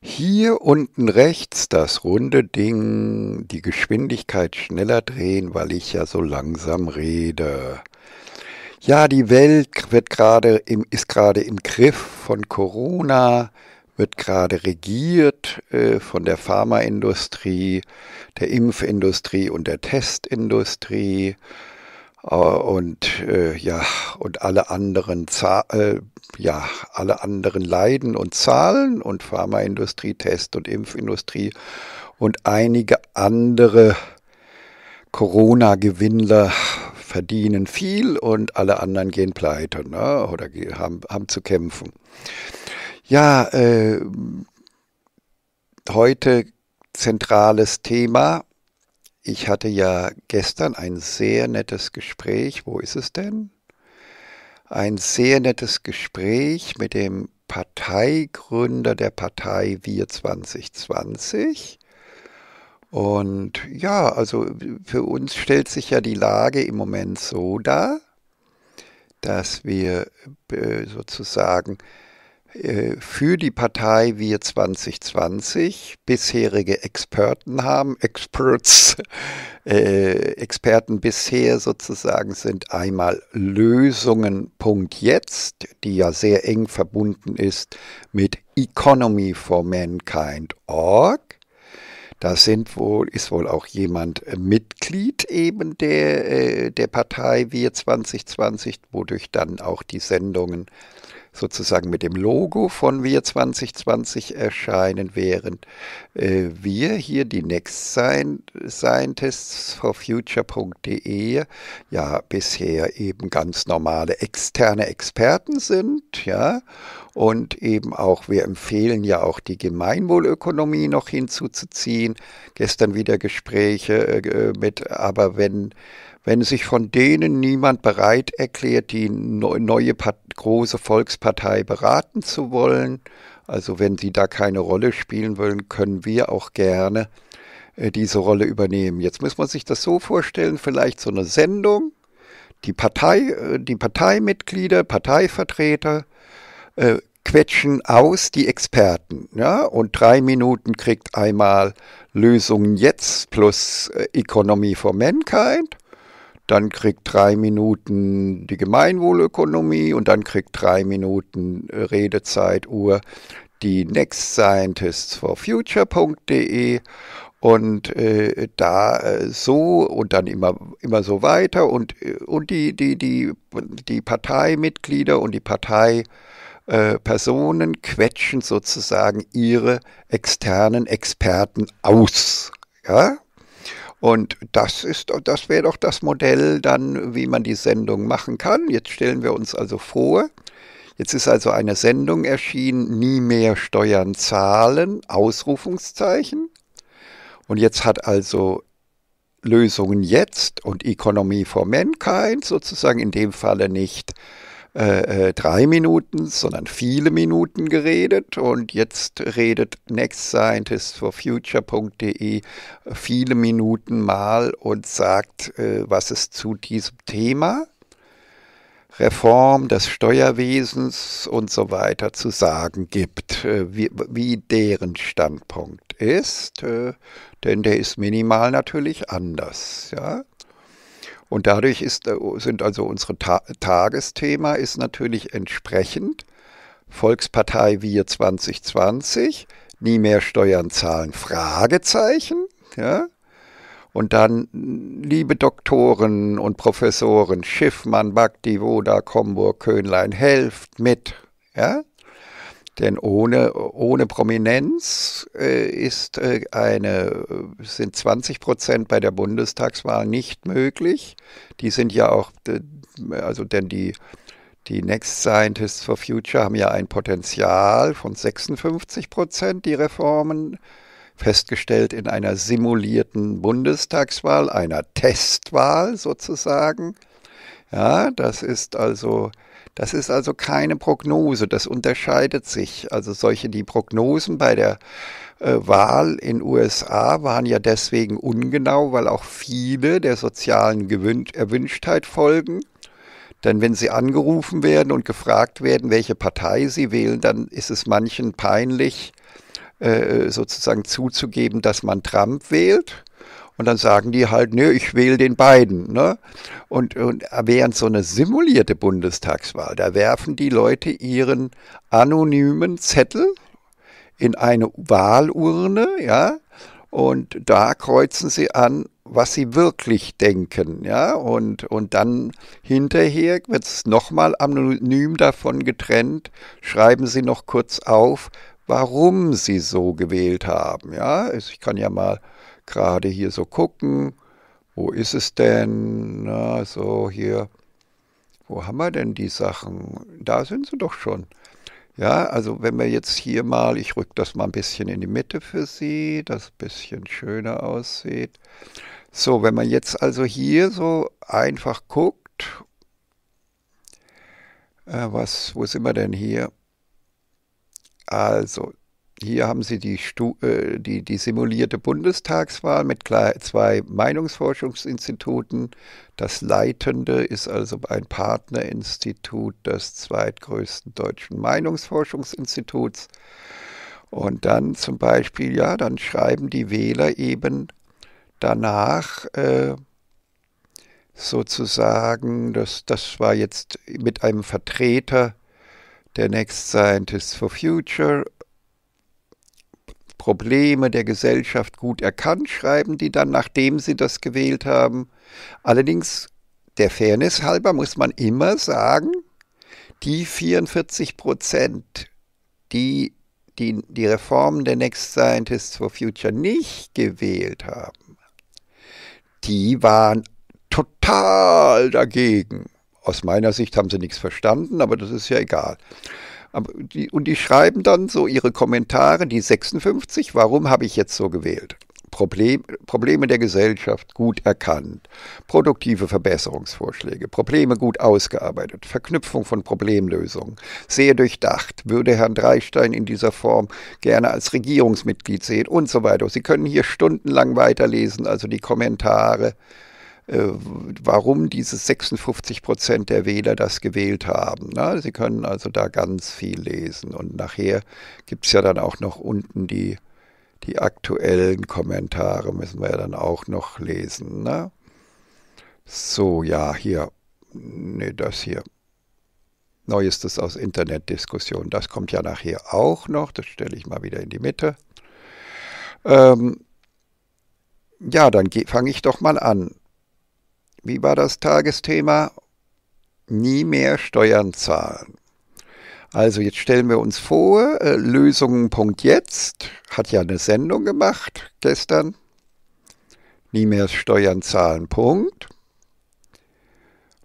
Hier unten rechts das runde Ding, die Geschwindigkeit schneller drehen, weil ich ja so langsam rede. Ja, die Welt wird gerade im, ist gerade im Griff von Corona, wird gerade regiert äh, von der Pharmaindustrie, der Impfindustrie und der Testindustrie. Äh, und äh, ja und alle anderen Zahl, äh, ja alle anderen Leiden und Zahlen und Pharmaindustrie, Test- und Impfindustrie und einige andere Corona-Gewinnler verdienen viel und alle anderen gehen pleite ne? oder haben, haben zu kämpfen. Ja, äh, heute zentrales Thema ich hatte ja gestern ein sehr nettes Gespräch, wo ist es denn? Ein sehr nettes Gespräch mit dem Parteigründer der Partei Wir 2020. Und ja, also für uns stellt sich ja die Lage im Moment so dar, dass wir äh, sozusagen äh, für die Partei Wir 2020 bisherige Experten haben. Experts, äh, Experten bisher sozusagen sind einmal Lösungen. Punkt jetzt, die ja sehr eng verbunden ist mit Economy for Mankind Org. Da sind wohl, ist wohl auch jemand äh, Mitglied eben der, äh, der Partei Wir 2020, wodurch dann auch die Sendungen äh, sozusagen mit dem Logo von Wir 2020 erscheinen, während äh, wir hier die Next Scientists for Future.de ja bisher eben ganz normale externe Experten sind, ja, und eben auch, wir empfehlen ja auch die Gemeinwohlökonomie noch hinzuzuziehen. Gestern wieder Gespräche äh, äh mit, aber wenn, wenn sich von denen niemand bereit erklärt, die neue Part große Volkspartei beraten zu wollen, also wenn sie da keine Rolle spielen wollen, können wir auch gerne äh, diese Rolle übernehmen. Jetzt muss man sich das so vorstellen, vielleicht so eine Sendung, die Partei, äh, die Parteimitglieder, Parteivertreter äh, quetschen aus die Experten. Ja? Und drei Minuten kriegt einmal Lösungen jetzt plus äh, Economy for Mankind. Dann kriegt drei Minuten die Gemeinwohlökonomie und dann kriegt drei Minuten äh, Redezeit Uhr die Next Scientists for Future.de und äh, da äh, so und dann immer immer so weiter und äh, und die die die die Parteimitglieder und die Partei äh, Personen quetschen sozusagen ihre externen Experten aus. Ja? Und das ist, das wäre doch das Modell dann, wie man die Sendung machen kann. Jetzt stellen wir uns also vor, jetzt ist also eine Sendung erschienen, nie mehr Steuern zahlen, Ausrufungszeichen. Und jetzt hat also Lösungen jetzt und Economy for Mankind sozusagen in dem Falle nicht äh, äh, drei Minuten, sondern viele Minuten geredet. Und jetzt redet nextscientistforfuture.de viele Minuten mal und sagt, äh, was es zu diesem Thema Reform des Steuerwesens und so weiter zu sagen gibt, äh, wie, wie, deren Standpunkt ist, äh, denn der ist minimal natürlich anders. Ja? Und dadurch ist, äh, sind also unsere Ta Tagesthema ist natürlich entsprechend Volkspartei Wir 2020, nie mehr Steuern zahlen, Fragezeichen. Ja? Und dann, liebe Doktoren und Professoren, Schiffmann, Bagdi, Woda, Komburg, Köhnlein, helft mit. Ja? Denn ohne, ohne Prominenz äh, ist, äh, eine, sind 20 Prozent bei der Bundestagswahl nicht möglich. Die sind ja auch, also denn die, die Next Scientists for Future haben ja ein Potenzial von 56 Prozent, die Reformen, festgestellt in einer simulierten Bundestagswahl, einer Testwahl sozusagen. Ja, das ist also das ist also keine Prognose, das unterscheidet sich. Also solche, die Prognosen bei der äh, Wahl in USA waren ja deswegen ungenau, weil auch viele der sozialen Gewün Erwünschtheit folgen. Denn wenn sie angerufen werden und gefragt werden, welche Partei sie wählen, dann ist es manchen peinlich, äh, sozusagen zuzugeben, dass man Trump wählt. Und dann sagen die halt, nö, ich wähle den beiden. Ne? Und, und während so eine simulierte Bundestagswahl, da werfen die Leute ihren anonymen Zettel in eine Wahlurne, ja, und da kreuzen sie an, was sie wirklich denken, ja, und, und dann hinterher wird es nochmal anonym davon getrennt, schreiben sie noch kurz auf, warum sie so gewählt haben, ja, also ich kann ja mal gerade hier so gucken, wo ist es denn? Na, so hier, wo haben wir denn die Sachen? Da sind sie doch schon. Ja, also wenn wir jetzt hier mal, ich rück das mal ein bisschen in die Mitte für Sie, dass ein bisschen schöner aussieht. So, wenn man jetzt also hier so einfach guckt, äh, was, wo sind wir denn hier? Also, hier haben Sie die, äh, die, die, simulierte Bundestagswahl mit zwei Meinungsforschungsinstituten. Das leitende ist also ein Partnerinstitut des zweitgrößten deutschen Meinungsforschungsinstituts. Und dann zum Beispiel, ja, dann schreiben die Wähler eben danach äh, sozusagen, das, das war jetzt mit einem Vertreter der Next Scientists for Future Probleme der Gesellschaft gut erkannt, schreiben die dann, nachdem sie das gewählt haben. Allerdings, der Fairness halber, muss man immer sagen, die 44 Prozent, die, die die Reformen der Next Scientists for Future nicht gewählt haben, die waren total dagegen. Aus meiner Sicht haben sie nichts verstanden, aber das ist ja egal. Aber die, und die schreiben dann so ihre Kommentare, die 56, warum habe ich jetzt so gewählt? Problem, Probleme der Gesellschaft gut erkannt, produktive Verbesserungsvorschläge, Probleme gut ausgearbeitet, Verknüpfung von Problemlösungen, sehr durchdacht, würde Herrn Dreistein in dieser Form gerne als Regierungsmitglied sehen und so weiter. Sie können hier stundenlang weiterlesen, also die Kommentare äh, warum diese 56 Prozent der Wähler das gewählt haben. Na, ne? Sie können also da ganz viel lesen. Und nachher gibt es ja dann auch noch unten die, die aktuellen Kommentare, müssen wir ja dann auch noch lesen. Na? Ne? So, ja, hier. Nee, das hier. Neuestes aus Internetdiskussion. Das kommt ja nachher auch noch. Das stelle ich mal wieder in die Mitte. Ähm, ja, dann fange ich doch mal an. Wie war das Tagesthema? Nie mehr Steuern zahlen. Also jetzt stellen wir uns vor, äh, Lösungen.jetzt hat ja eine Sendung gemacht gestern. Nie mehr Steuern zahlen. Punkt.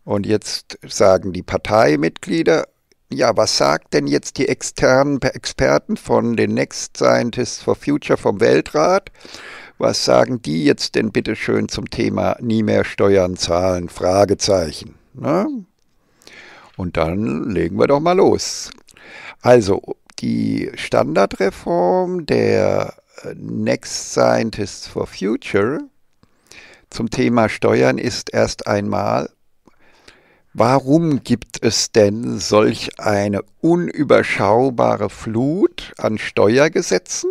Und jetzt sagen die Parteimitglieder, ja, was sagt denn jetzt die externen Experten von den Next Scientists for Future vom Weltrat? Was sagen die jetzt denn bitte schön zum Thema nie mehr Steuern zahlen? Fragezeichen. Na? Ne? Und dann legen wir doch mal los. Also, die Standardreform der äh, Next Scientists for Future zum Thema Steuern ist erst einmal, warum gibt es denn solch eine unüberschaubare Flut an Steuergesetzen?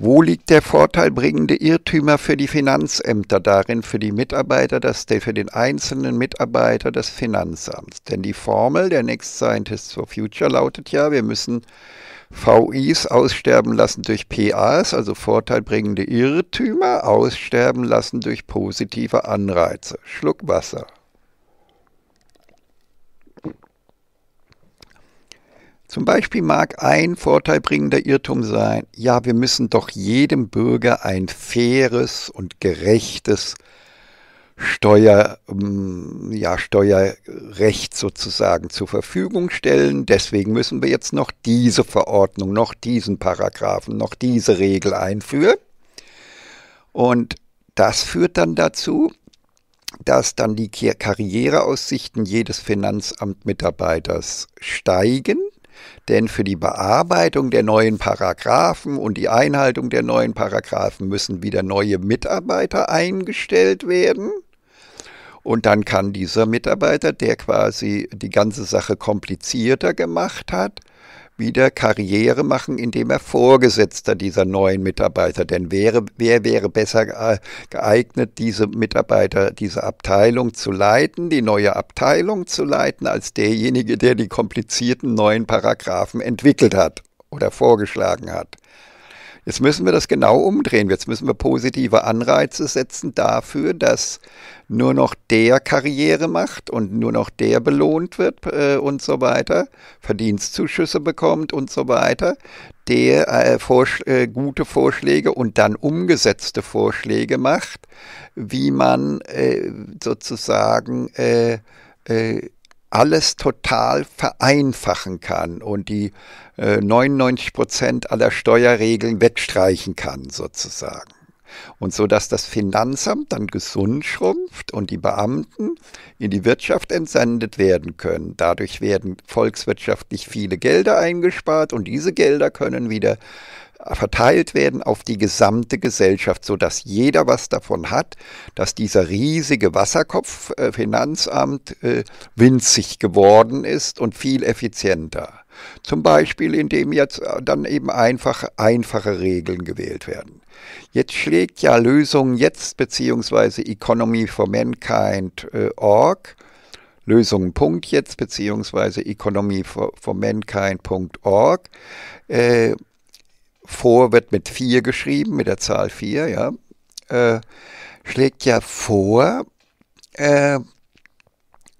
Wo liegt der vorteilbringende Irrtümer für die Finanzämter darin, für die Mitarbeiter, das, für den einzelnen Mitarbeiter des Finanzamts? Denn die Formel der Next Scientists for Future lautet ja, wir müssen VIs aussterben lassen durch PAs, also vorteilbringende Irrtümer, aussterben lassen durch positive Anreize. Schluck Wasser. Zum Beispiel mag ein vorteilbringender Irrtum sein, ja, wir müssen doch jedem Bürger ein faires und gerechtes Steuer, ähm, ja, Steuerrecht sozusagen zur Verfügung stellen. Deswegen müssen wir jetzt noch diese Verordnung, noch diesen Paragraphen, noch diese Regel einführen. Und das führt dann dazu, dass dann die Karriereaussichten jedes Finanzamtmitarbeiters steigen denn für die Bearbeitung der neuen Paragraphen und die Einhaltung der neuen Paragraphen müssen wieder neue Mitarbeiter eingestellt werden. Und dann kann dieser Mitarbeiter, der quasi die ganze Sache komplizierter gemacht hat, wieder Karriere machen, indem er Vorgesetzter dieser neuen Mitarbeiter, denn wäre, wer wäre besser äh, geeignet, diese Mitarbeiter, diese Abteilung zu leiten, die neue Abteilung zu leiten, als derjenige, der die komplizierten neuen Paragraphen entwickelt hat oder vorgeschlagen hat. Jetzt müssen wir das genau umdrehen. Jetzt müssen wir positive Anreize setzen dafür, dass nur noch der Karriere macht und nur noch der belohnt wird äh, und so weiter, Verdienstzuschüsse bekommt und so weiter, der äh, Vorsch äh, gute Vorschläge und dann umgesetzte Vorschläge macht, wie man äh, sozusagen äh, äh, alles total vereinfachen kann und die äh, 99 Prozent aller Steuerregeln wegstreichen kann, sozusagen. Und so dass das Finanzamt dann gesund schrumpft und die Beamten in die Wirtschaft entsendet werden können. Dadurch werden volkswirtschaftlich viele Gelder eingespart und diese Gelder können wieder verteilt werden auf die gesamte Gesellschaft, sodass jeder was davon hat, dass dieser riesige Wasserkopf äh, Finanzamt äh, winzig geworden ist und viel effizienter. Zum Beispiel, indem jetzt äh, dann eben einfach einfache Regeln gewählt werden. Jetzt schlägt ja Lösung jetzt beziehungsweise Economy for Mankind.org äh, Lösungen. jetzt for Mankind.org äh, vor wird mit 4 geschrieben, mit der Zahl 4, ja, äh, schlägt ja vor, äh,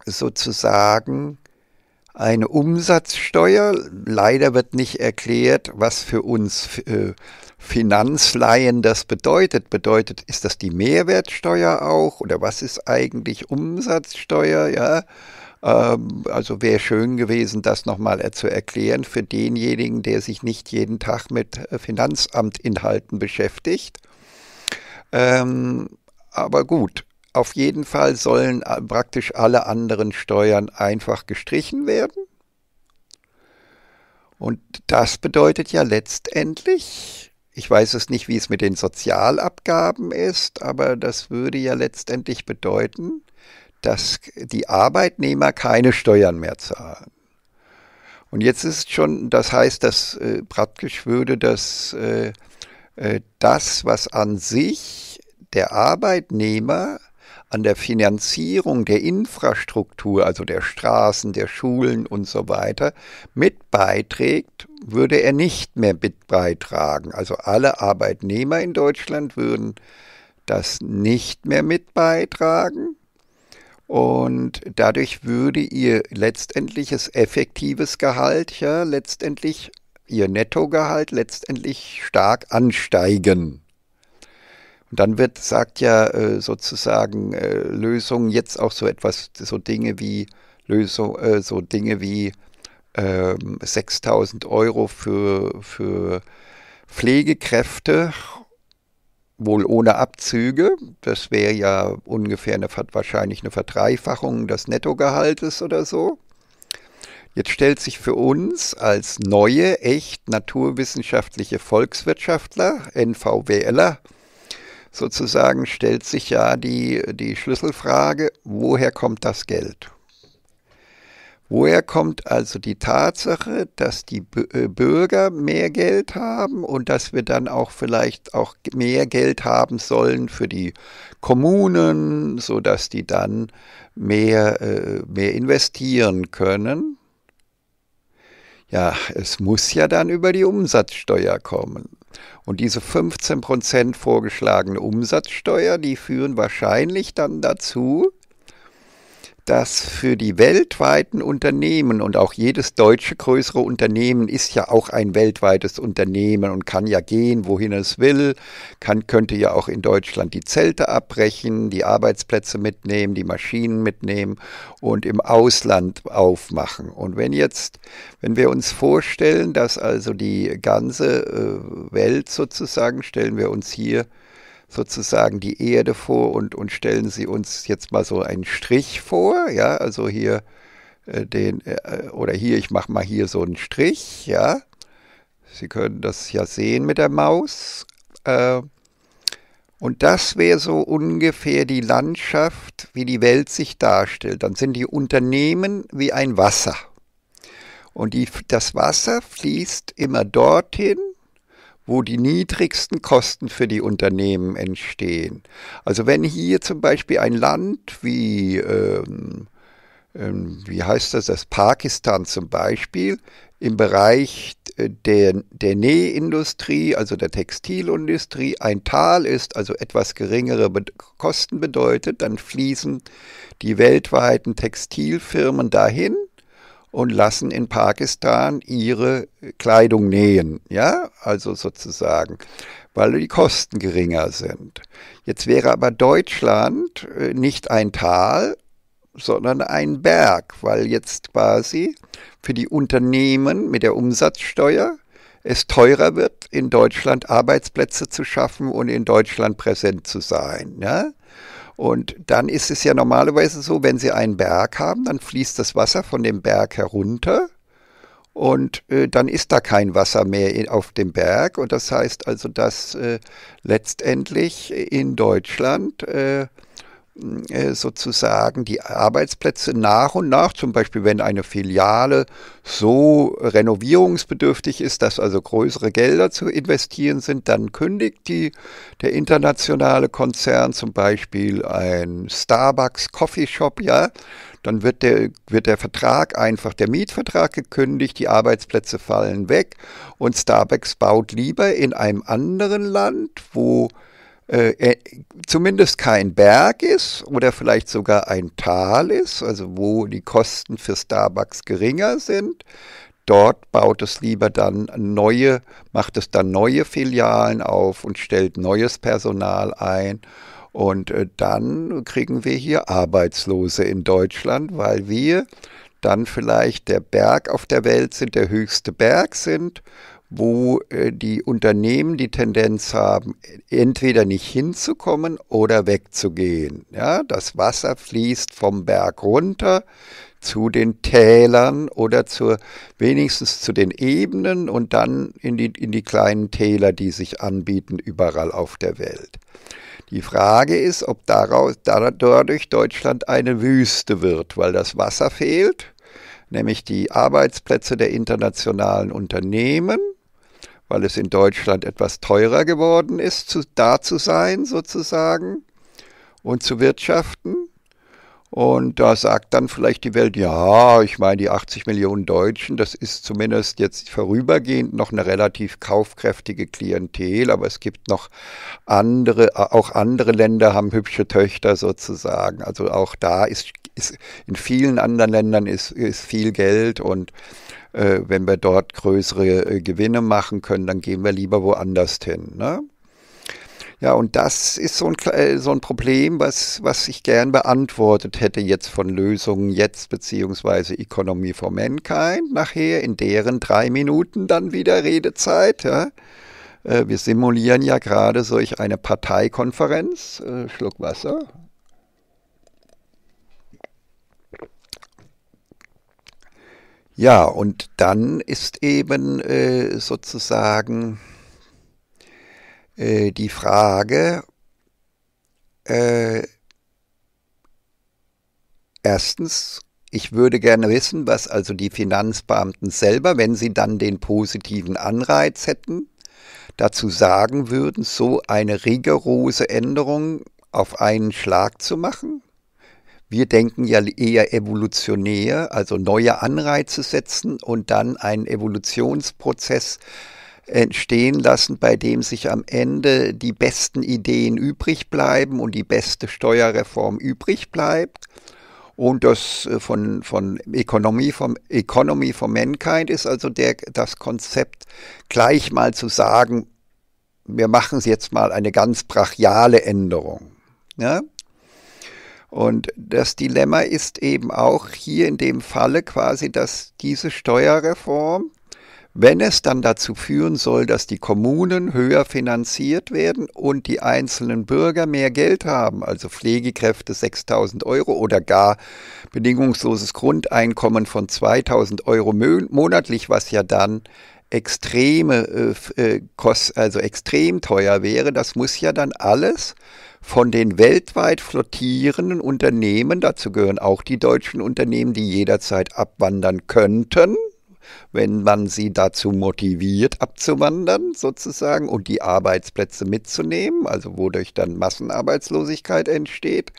sozusagen eine Umsatzsteuer. Leider wird nicht erklärt, was für uns äh, Finanzlaien das bedeutet. Bedeutet, ist das die Mehrwertsteuer auch oder was ist eigentlich Umsatzsteuer, ja? Ähm, also wäre schön gewesen, das nochmal zu erklären für denjenigen, der sich nicht jeden Tag mit äh, Finanzamtinhalten beschäftigt. Ähm, aber gut, auf jeden Fall sollen äh, praktisch alle anderen Steuern einfach gestrichen werden. Und das bedeutet ja letztendlich, ich weiß es nicht, wie es mit den Sozialabgaben ist, aber das würde ja letztendlich bedeuten, dass die Arbeitnehmer keine Steuern mehr zahlen. Und jetzt ist schon, das heißt, dass äh, praktisch würde das, äh, äh, das, was an sich der Arbeitnehmer an der Finanzierung der Infrastruktur, also der Straßen, der Schulen und so weiter, mit beiträgt, würde er nicht mehr mit beitragen. Also alle Arbeitnehmer in Deutschland würden das nicht mehr mit beitragen und dadurch würde ihr letztendliches effektives Gehalt, ja, letztendlich ihr Nettogehalt letztendlich stark ansteigen. Und dann wird, sagt ja äh, sozusagen äh, Lösungen jetzt auch so etwas, so Dinge wie Lösung, äh, so Dinge wie ähm, 6000 Euro für, für Pflegekräfte wohl ohne Abzüge. Das wäre ja ungefähr eine, wahrscheinlich eine Verdreifachung des Nettogehaltes oder so. Jetzt stellt sich für uns als neue, echt naturwissenschaftliche Volkswirtschaftler, NVWLer, sozusagen stellt sich ja die, die Schlüsselfrage, woher kommt das Geld? Woher kommt also die Tatsache, dass die äh, Bürger mehr Geld haben und dass wir dann auch vielleicht auch mehr Geld haben sollen für die Kommunen, sodass die dann mehr, äh, mehr investieren können? Ja, es muss ja dann über die Umsatzsteuer kommen. Und diese 15% vorgeschlagene Umsatzsteuer, die führen wahrscheinlich dann dazu, dass für die weltweiten Unternehmen und auch jedes deutsche größere Unternehmen ist ja auch ein weltweites Unternehmen und kann ja gehen, wohin es will, kann, könnte ja auch in Deutschland die Zelte abbrechen, die Arbeitsplätze mitnehmen, die Maschinen mitnehmen und im Ausland aufmachen. Und wenn jetzt, wenn wir uns vorstellen, dass also die ganze äh, Welt sozusagen, stellen wir uns hier sozusagen die Erde vor und, und stellen Sie uns jetzt mal so einen Strich vor, ja, also hier äh, den, äh, oder hier, ich mache mal hier so einen Strich, ja. Sie können das ja sehen mit der Maus. Äh, und das wäre so ungefähr die Landschaft, wie die Welt sich darstellt. Dann sind die Unternehmen wie ein Wasser. Und die, das Wasser fließt immer dorthin, wo die niedrigsten Kosten für die Unternehmen entstehen. Also wenn hier zum Beispiel ein Land wie, ähm, ähm, wie heißt das, das Pakistan zum Beispiel, im Bereich äh, der, der Nähindustrie, also der Textilindustrie, ein Tal ist, also etwas geringere Be Kosten bedeutet, dann fließen die weltweiten Textilfirmen dahin und lassen in Pakistan ihre äh, Kleidung nähen, ja, also sozusagen, weil die Kosten geringer sind. Jetzt wäre aber Deutschland äh, nicht ein Tal, sondern ein Berg, weil jetzt quasi für die Unternehmen mit der Umsatzsteuer es teurer wird, in Deutschland Arbeitsplätze zu schaffen und in Deutschland präsent zu sein. Ja? Und dann ist es ja normalerweise so, wenn Sie einen Berg haben, dann fließt das Wasser von dem Berg herunter und äh, dann ist da kein Wasser mehr in, auf dem Berg. Und das heißt also, dass äh, letztendlich in Deutschland äh, äh, sozusagen die Arbeitsplätze nach und nach, zum Beispiel wenn eine Filiale so renovierungsbedürftig ist, dass also größere Gelder zu investieren sind, dann kündigt die, der internationale Konzern zum Beispiel ein Starbucks Coffee Shop, ja, dann wird der, wird der Vertrag einfach, der Mietvertrag gekündigt, die Arbeitsplätze fallen weg und Starbucks baut lieber in einem anderen Land, wo äh, zumindest kein Berg ist oder vielleicht sogar ein Tal ist, also wo die Kosten für Starbucks geringer sind. Dort baut es lieber dann neue, macht es dann neue Filialen auf und stellt neues Personal ein. Und äh, dann kriegen wir hier Arbeitslose in Deutschland, weil wir dann vielleicht der Berg auf der Welt sind, der höchste Berg sind wo äh, die Unternehmen die Tendenz haben, entweder nicht hinzukommen oder wegzugehen. Ja, das Wasser fließt vom Berg runter zu den Tälern oder zur, wenigstens zu den Ebenen und dann in die, in die kleinen Täler, die sich anbieten überall auf der Welt. Die Frage ist, ob daraus, dadurch Deutschland eine Wüste wird, weil das Wasser fehlt, nämlich die Arbeitsplätze der internationalen Unternehmen weil es in Deutschland etwas teurer geworden ist, zu, da zu sein sozusagen und zu wirtschaften. Und da sagt dann vielleicht die Welt, ja, ich meine, die 80 Millionen Deutschen, das ist zumindest jetzt vorübergehend noch eine relativ kaufkräftige Klientel, aber es gibt noch andere, auch andere Länder haben hübsche Töchter sozusagen. Also auch da ist, ist, in vielen anderen Ländern ist, ist viel Geld und äh, wenn wir dort größere äh, Gewinne machen können, dann gehen wir lieber woanders hin. Ne? Ja, und das ist so ein, äh, so ein Problem, was, was ich gern beantwortet hätte jetzt von Lösungen jetzt beziehungsweise Economy for Mankind nachher in deren drei Minuten dann wieder Redezeit. Ja? Äh, wir simulieren ja gerade solch eine Parteikonferenz. Äh, Schluck Wasser. Ja, und dann ist eben äh, sozusagen äh, die Frage, äh, erstens, ich würde gerne wissen, was also die Finanzbeamten selber, wenn sie dann den positiven Anreiz hätten, dazu sagen würden, so eine rigorose Änderung auf einen Schlag zu machen. Wir denken ja eher evolutionär, also neue Anreize setzen und dann einen Evolutionsprozess entstehen lassen, bei dem sich am Ende die besten Ideen übrig bleiben und die beste Steuerreform übrig bleibt. Und das äh, von, von Economy, vom, Economy for Mankind ist also der, das Konzept, gleich mal zu sagen, wir machen jetzt mal eine ganz brachiale Änderung. Ja? Und das Dilemma ist eben auch hier in dem Falle quasi, dass diese Steuerreform, wenn es dann dazu führen soll, dass die Kommunen höher finanziert werden und die einzelnen Bürger mehr Geld haben, also Pflegekräfte 6000 Euro oder gar bedingungsloses Grundeinkommen von 2000 Euro monatlich, was ja dann extreme äh, äh also extrem teuer wäre, das muss ja dann alles von den weltweit flottierenden Unternehmen, dazu gehören auch die deutschen Unternehmen, die jederzeit abwandern könnten, wenn man sie dazu motiviert, abzuwandern sozusagen und die Arbeitsplätze mitzunehmen, also wodurch dann Massenarbeitslosigkeit entsteht.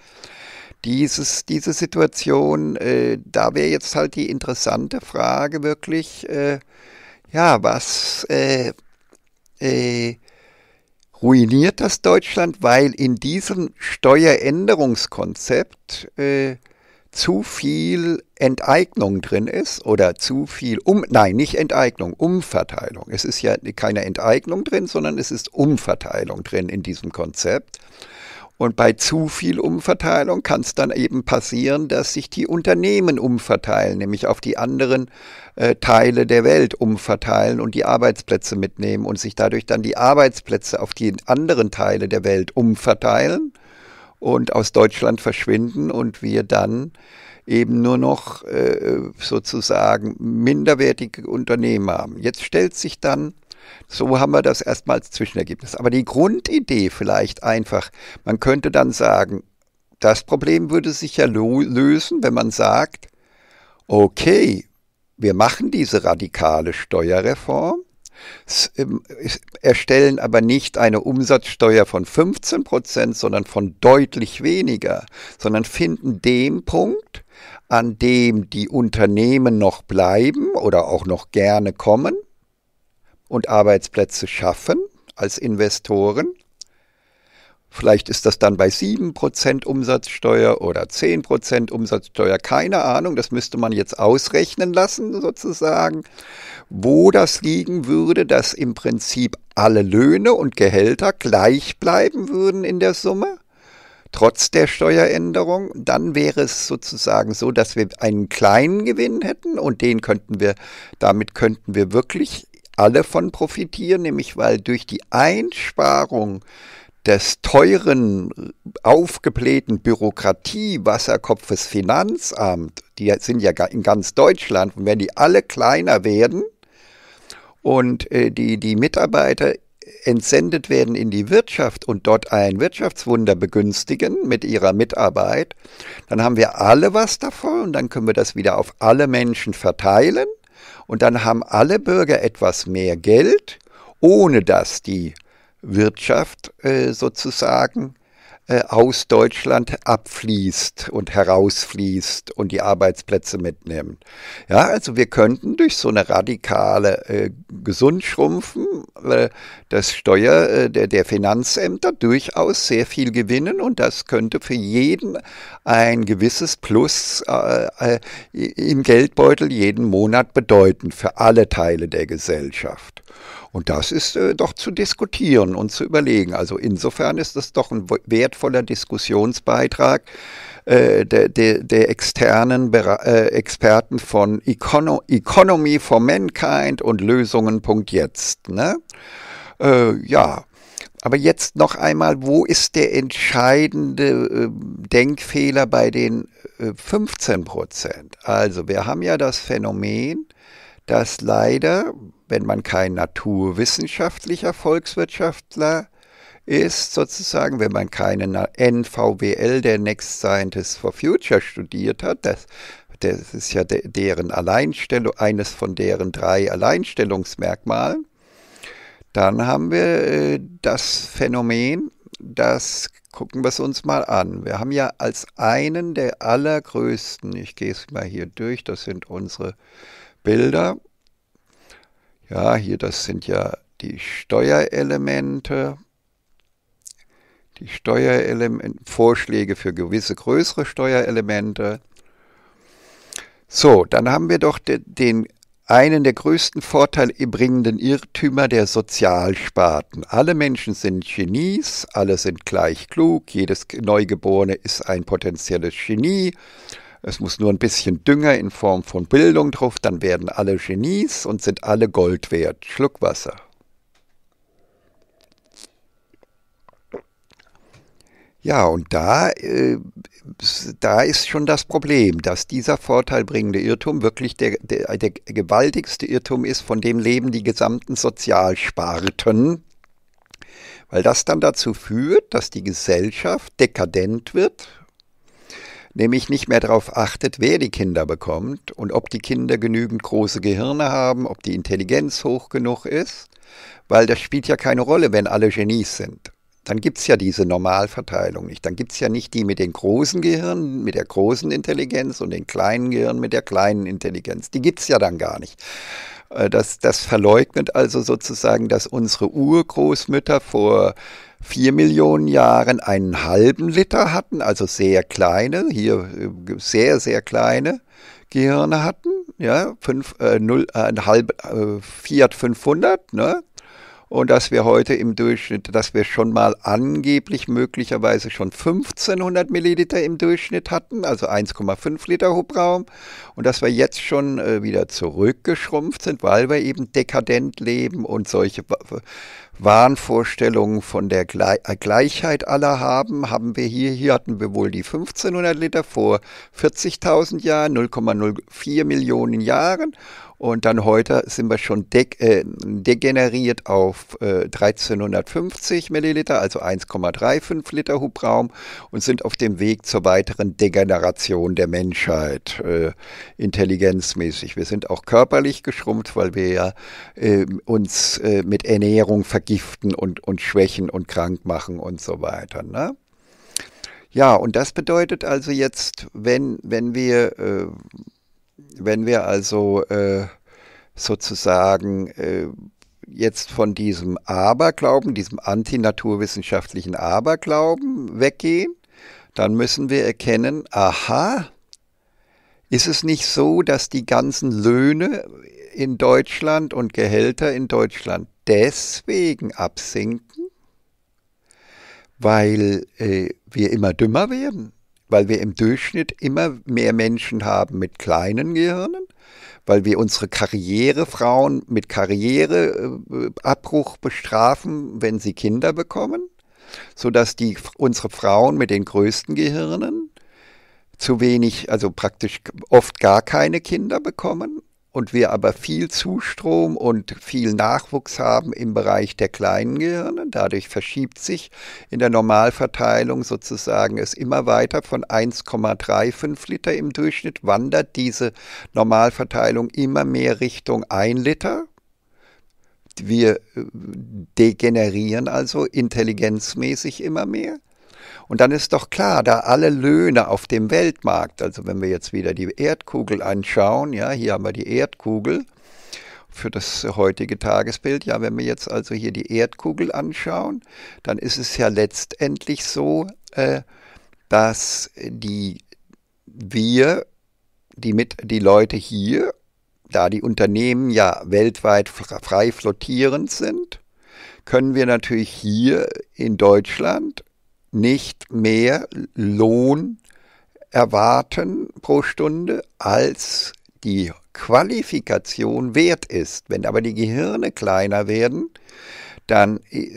Dieses, diese Situation, äh, da wäre jetzt halt die interessante Frage wirklich, äh, ja, was, äh, äh, ruiniert das Deutschland, weil in diesem Steueränderungskonzept äh, zu viel Enteignung drin ist oder zu viel um nein nicht Enteignung Umverteilung es ist ja keine Enteignung drin sondern es ist Umverteilung drin in diesem Konzept und bei zu viel Umverteilung kann es dann eben passieren, dass sich die Unternehmen umverteilen, nämlich auf die anderen äh, Teile der Welt umverteilen und die Arbeitsplätze mitnehmen und sich dadurch dann die Arbeitsplätze auf die anderen Teile der Welt umverteilen und aus Deutschland verschwinden und wir dann eben nur noch äh, sozusagen minderwertige Unternehmen haben. Jetzt stellt sich dann so haben wir das erstmal als Zwischenergebnis. Aber die Grundidee vielleicht einfach, man könnte dann sagen, das Problem würde sich ja lösen, wenn man sagt, okay, wir machen diese radikale Steuerreform, erstellen aber nicht eine Umsatzsteuer von 15 Prozent, sondern von deutlich weniger, sondern finden den Punkt, an dem die Unternehmen noch bleiben oder auch noch gerne kommen und Arbeitsplätze schaffen als Investoren. Vielleicht ist das dann bei 7% Umsatzsteuer oder 10% Umsatzsteuer, keine Ahnung, das müsste man jetzt ausrechnen lassen sozusagen, wo das liegen würde, dass im Prinzip alle Löhne und Gehälter gleich bleiben würden in der Summe trotz der Steueränderung, dann wäre es sozusagen so, dass wir einen kleinen Gewinn hätten und den könnten wir, damit könnten wir wirklich alle von profitieren, nämlich weil durch die Einsparung des teuren, aufgeblähten Bürokratie-Wasserkopfes Finanzamt, die sind ja in ganz Deutschland, und wenn die alle kleiner werden und äh, die, die Mitarbeiter entsendet werden in die Wirtschaft und dort ein Wirtschaftswunder begünstigen mit ihrer Mitarbeit, dann haben wir alle was davon und dann können wir das wieder auf alle Menschen verteilen und dann haben alle Bürger etwas mehr Geld, ohne dass die Wirtschaft äh, sozusagen äh, aus Deutschland abfließt und herausfließt und die Arbeitsplätze mitnimmt. Ja, also wir könnten durch so eine radikale äh, Gesundschrumpfen äh, das Steuer äh, der, der Finanzämter durchaus sehr viel gewinnen und das könnte für jeden ein gewisses Plus äh, äh im Geldbeutel jeden Monat bedeuten, für alle Teile der Gesellschaft. Und das ist äh, doch zu diskutieren und zu überlegen. Also insofern ist das doch ein wertvoller Diskussionsbeitrag äh, der, der, der, externen Ber äh, Experten von Econo Economy for Mankind und Lösungen.jetzt. Ne? Äh, ja. Aber jetzt noch einmal, wo ist der entscheidende ähm, Denkfehler bei den 15 äh, Prozent? Also wir haben ja das Phänomen, dass leider wenn man kein naturwissenschaftlicher Volkswirtschaftler ist, sozusagen, wenn man keinen NVWL, der Next Scientist for Future, studiert hat, das, das ist ja de, deren Alleinstellung, eines von deren drei Alleinstellungsmerkmalen, dann haben wir äh, das Phänomen, das gucken wir es uns mal an. Wir haben ja als einen der allergrößten, ich gehe es mal hier durch, das sind unsere Bilder, ja, hier, das sind ja die Steuerelemente. Die Steuerelemente, Vorschläge für gewisse größere Steuerelemente. So, dann haben wir doch den, den einen der größten Vorteile bringenden Irrtümer der Sozialsparten. Alle Menschen sind Genies, alle sind gleich klug, jedes Neugeborene ist ein potenzielles Genie. Es muss nur ein bisschen Dünger in Form von Bildung drauf, dann werden alle Genies und sind alle Gold wert. Schluck Wasser. Ja, und da, äh, da ist schon das Problem, dass dieser vorteilbringende Irrtum wirklich der, der, der gewaltigste Irrtum ist, von dem leben die gesamten Sozialsparten, weil das dann dazu führt, dass die Gesellschaft dekadent wird nämlich nicht mehr darauf achtet, wer die Kinder bekommt und ob die Kinder genügend große Gehirne haben, ob die Intelligenz hoch genug ist, weil das spielt ja keine Rolle, wenn alle Genies sind. Dann gibt es ja diese Normalverteilung nicht. Dann gibt es ja nicht die mit den großen Gehirnen, mit der großen Intelligenz und den kleinen Gehirnen mit der kleinen Intelligenz. Die gibt es ja dann gar nicht. Äh, das, das verleugnet also sozusagen, dass unsere Urgroßmütter vor 4 Millionen Jahren einen halben Liter hatten, also sehr kleine, hier äh, sehr, sehr kleine Gehirne hatten, ja, 5, äh, 0, äh, halb, äh, Fiat 500, ne? Und dass wir heute im Durchschnitt, dass wir schon mal angeblich möglicherweise schon 1500 Milliliter im Durchschnitt hatten, also 1,5 Liter Hubraum und dass wir jetzt schon äh, wieder zurückgeschrumpft sind, weil wir eben dekadent leben und solche Wahnvorstellungen von der Gle äh, Gleichheit aller haben, haben wir hier, hier hatten wir wohl die 1500 Liter vor 40.000 Jahren, 0,04 Millionen Jahren und dann heute sind wir schon de äh, degeneriert auf äh, 1350 Milliliter, also 1,35 Liter Hubraum und sind auf dem Weg zur weiteren Degeneration der Menschheit. Äh, intelligenzmäßig. Wir sind auch körperlich geschrumpft, weil wir ja äh, uns äh, mit Ernährung vergiften und, und schwächen und krank machen und so weiter. Ne? Ja, und das bedeutet also jetzt, wenn, wenn wir, äh, wenn wir also äh, sozusagen äh, jetzt von diesem Aberglauben, diesem antinaturwissenschaftlichen Aberglauben weggehen, dann müssen wir erkennen, aha, ist es nicht so, dass die ganzen Löhne in Deutschland und Gehälter in Deutschland deswegen absinken? Weil äh, wir immer dümmer werden, weil wir im Durchschnitt immer mehr Menschen haben mit kleinen Gehirnen, weil wir unsere Karrierefrauen mit Karriereabbruch äh, bestrafen, wenn sie Kinder bekommen, sodass die, unsere Frauen mit den größten Gehirnen zu wenig, also praktisch oft gar keine Kinder bekommen und wir aber viel Zustrom und viel Nachwuchs haben im Bereich der kleinen Gehirne. Dadurch verschiebt sich in der Normalverteilung sozusagen es immer weiter von 1,35 Liter im Durchschnitt, wandert diese Normalverteilung immer mehr Richtung 1 Liter. Wir äh, degenerieren also intelligenzmäßig immer mehr. Und dann ist doch klar, da alle Löhne auf dem Weltmarkt, also wenn wir jetzt wieder die Erdkugel anschauen, ja, hier haben wir die Erdkugel für das heutige Tagesbild. Ja, wenn wir jetzt also hier die Erdkugel anschauen, dann ist es ja letztendlich so, äh, dass die wir, die mit die Leute hier, da die Unternehmen ja weltweit frei flottierend sind, können wir natürlich hier in Deutschland nicht mehr Lohn erwarten pro Stunde, als die Qualifikation wert ist. Wenn aber die Gehirne kleiner werden, dann, äh,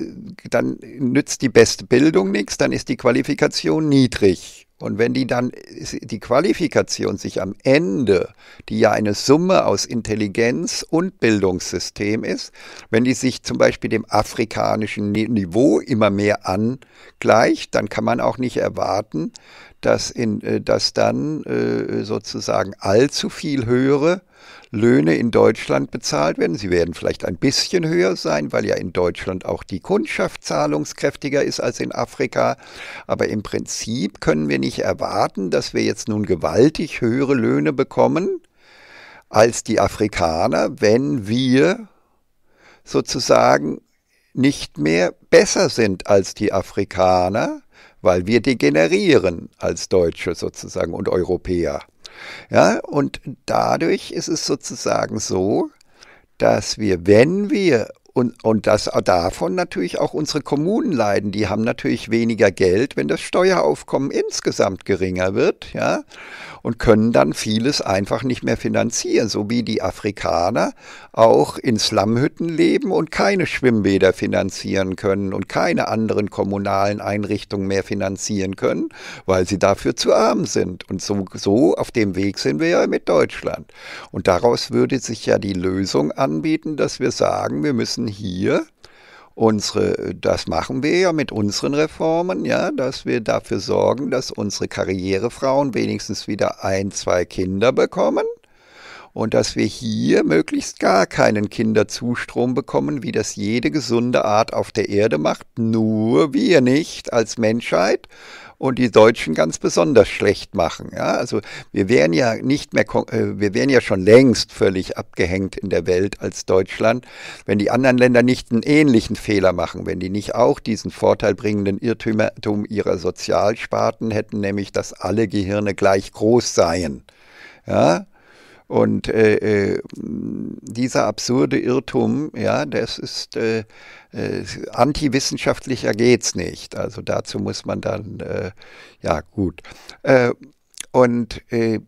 dann nützt die beste Bildung nichts, dann ist die Qualifikation niedrig. Und wenn die dann die Qualifikation sich am Ende, die ja eine Summe aus Intelligenz und Bildungssystem ist, wenn die sich zum Beispiel dem afrikanischen Niveau immer mehr angleicht, dann kann man auch nicht erwarten, dass, in, äh, dass dann äh, sozusagen allzu viel höhere Löhne in Deutschland bezahlt werden. Sie werden vielleicht ein bisschen höher sein, weil ja in Deutschland auch die Kundschaft zahlungskräftiger ist als in Afrika. Aber im Prinzip können wir nicht erwarten, dass wir jetzt nun gewaltig höhere Löhne bekommen als die Afrikaner, wenn wir sozusagen nicht mehr besser sind als die Afrikaner, weil wir degenerieren als Deutsche sozusagen und Europäer. Ja, und dadurch ist es sozusagen so, dass wir, wenn wir und, und das, davon natürlich auch unsere Kommunen leiden. Die haben natürlich weniger Geld, wenn das Steueraufkommen insgesamt geringer wird. Ja? und können dann vieles einfach nicht mehr finanzieren, so wie die Afrikaner auch in Slumhütten leben und keine Schwimmbäder finanzieren können und keine anderen kommunalen Einrichtungen mehr finanzieren können, weil sie dafür zu arm sind. Und so, so auf dem Weg sind wir ja mit Deutschland. Und daraus würde sich ja die Lösung anbieten, dass wir sagen, wir müssen hier unsere, das machen wir ja mit unseren Reformen, ja, dass wir dafür sorgen, dass unsere Karrierefrauen wenigstens wieder ein, zwei Kinder bekommen und dass wir hier möglichst gar keinen Kinderzustrom bekommen, wie das jede gesunde Art auf der Erde macht, nur wir nicht als Menschheit und die Deutschen ganz besonders schlecht machen. Ja? Also wir wären ja nicht mehr, äh, wir wären ja schon längst völlig abgehängt in der Welt als Deutschland, wenn die anderen Länder nicht einen ähnlichen Fehler machen, wenn die nicht auch diesen vorteilbringenden Irrtum ihrer Sozialsparten hätten, nämlich dass alle Gehirne gleich groß seien. Ja, und äh, äh, dieser absurde Irrtum, ja, das ist äh, äh, antiwissenschaftlicher geht's nicht. Also dazu muss man dann, äh, ja gut. Äh, und äh,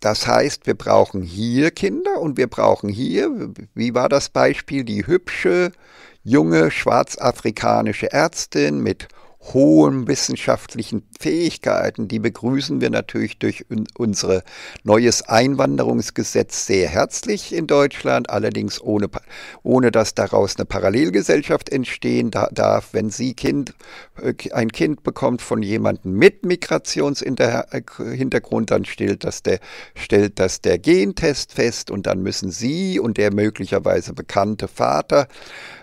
das heißt, wir brauchen hier Kinder und wir brauchen hier, wie war das Beispiel, die hübsche, junge, schwarzafrikanische Ärztin mit hohen wissenschaftlichen Fähigkeiten, die begrüßen wir natürlich durch unser neues Einwanderungsgesetz sehr herzlich in Deutschland, allerdings ohne, ohne dass daraus eine Parallelgesellschaft entstehen darf. Wenn sie kind, äh, ein Kind bekommt von jemandem mit Migrationshintergrund, dann stellt das, der, stellt das der Gentest fest und dann müssen sie und der möglicherweise bekannte Vater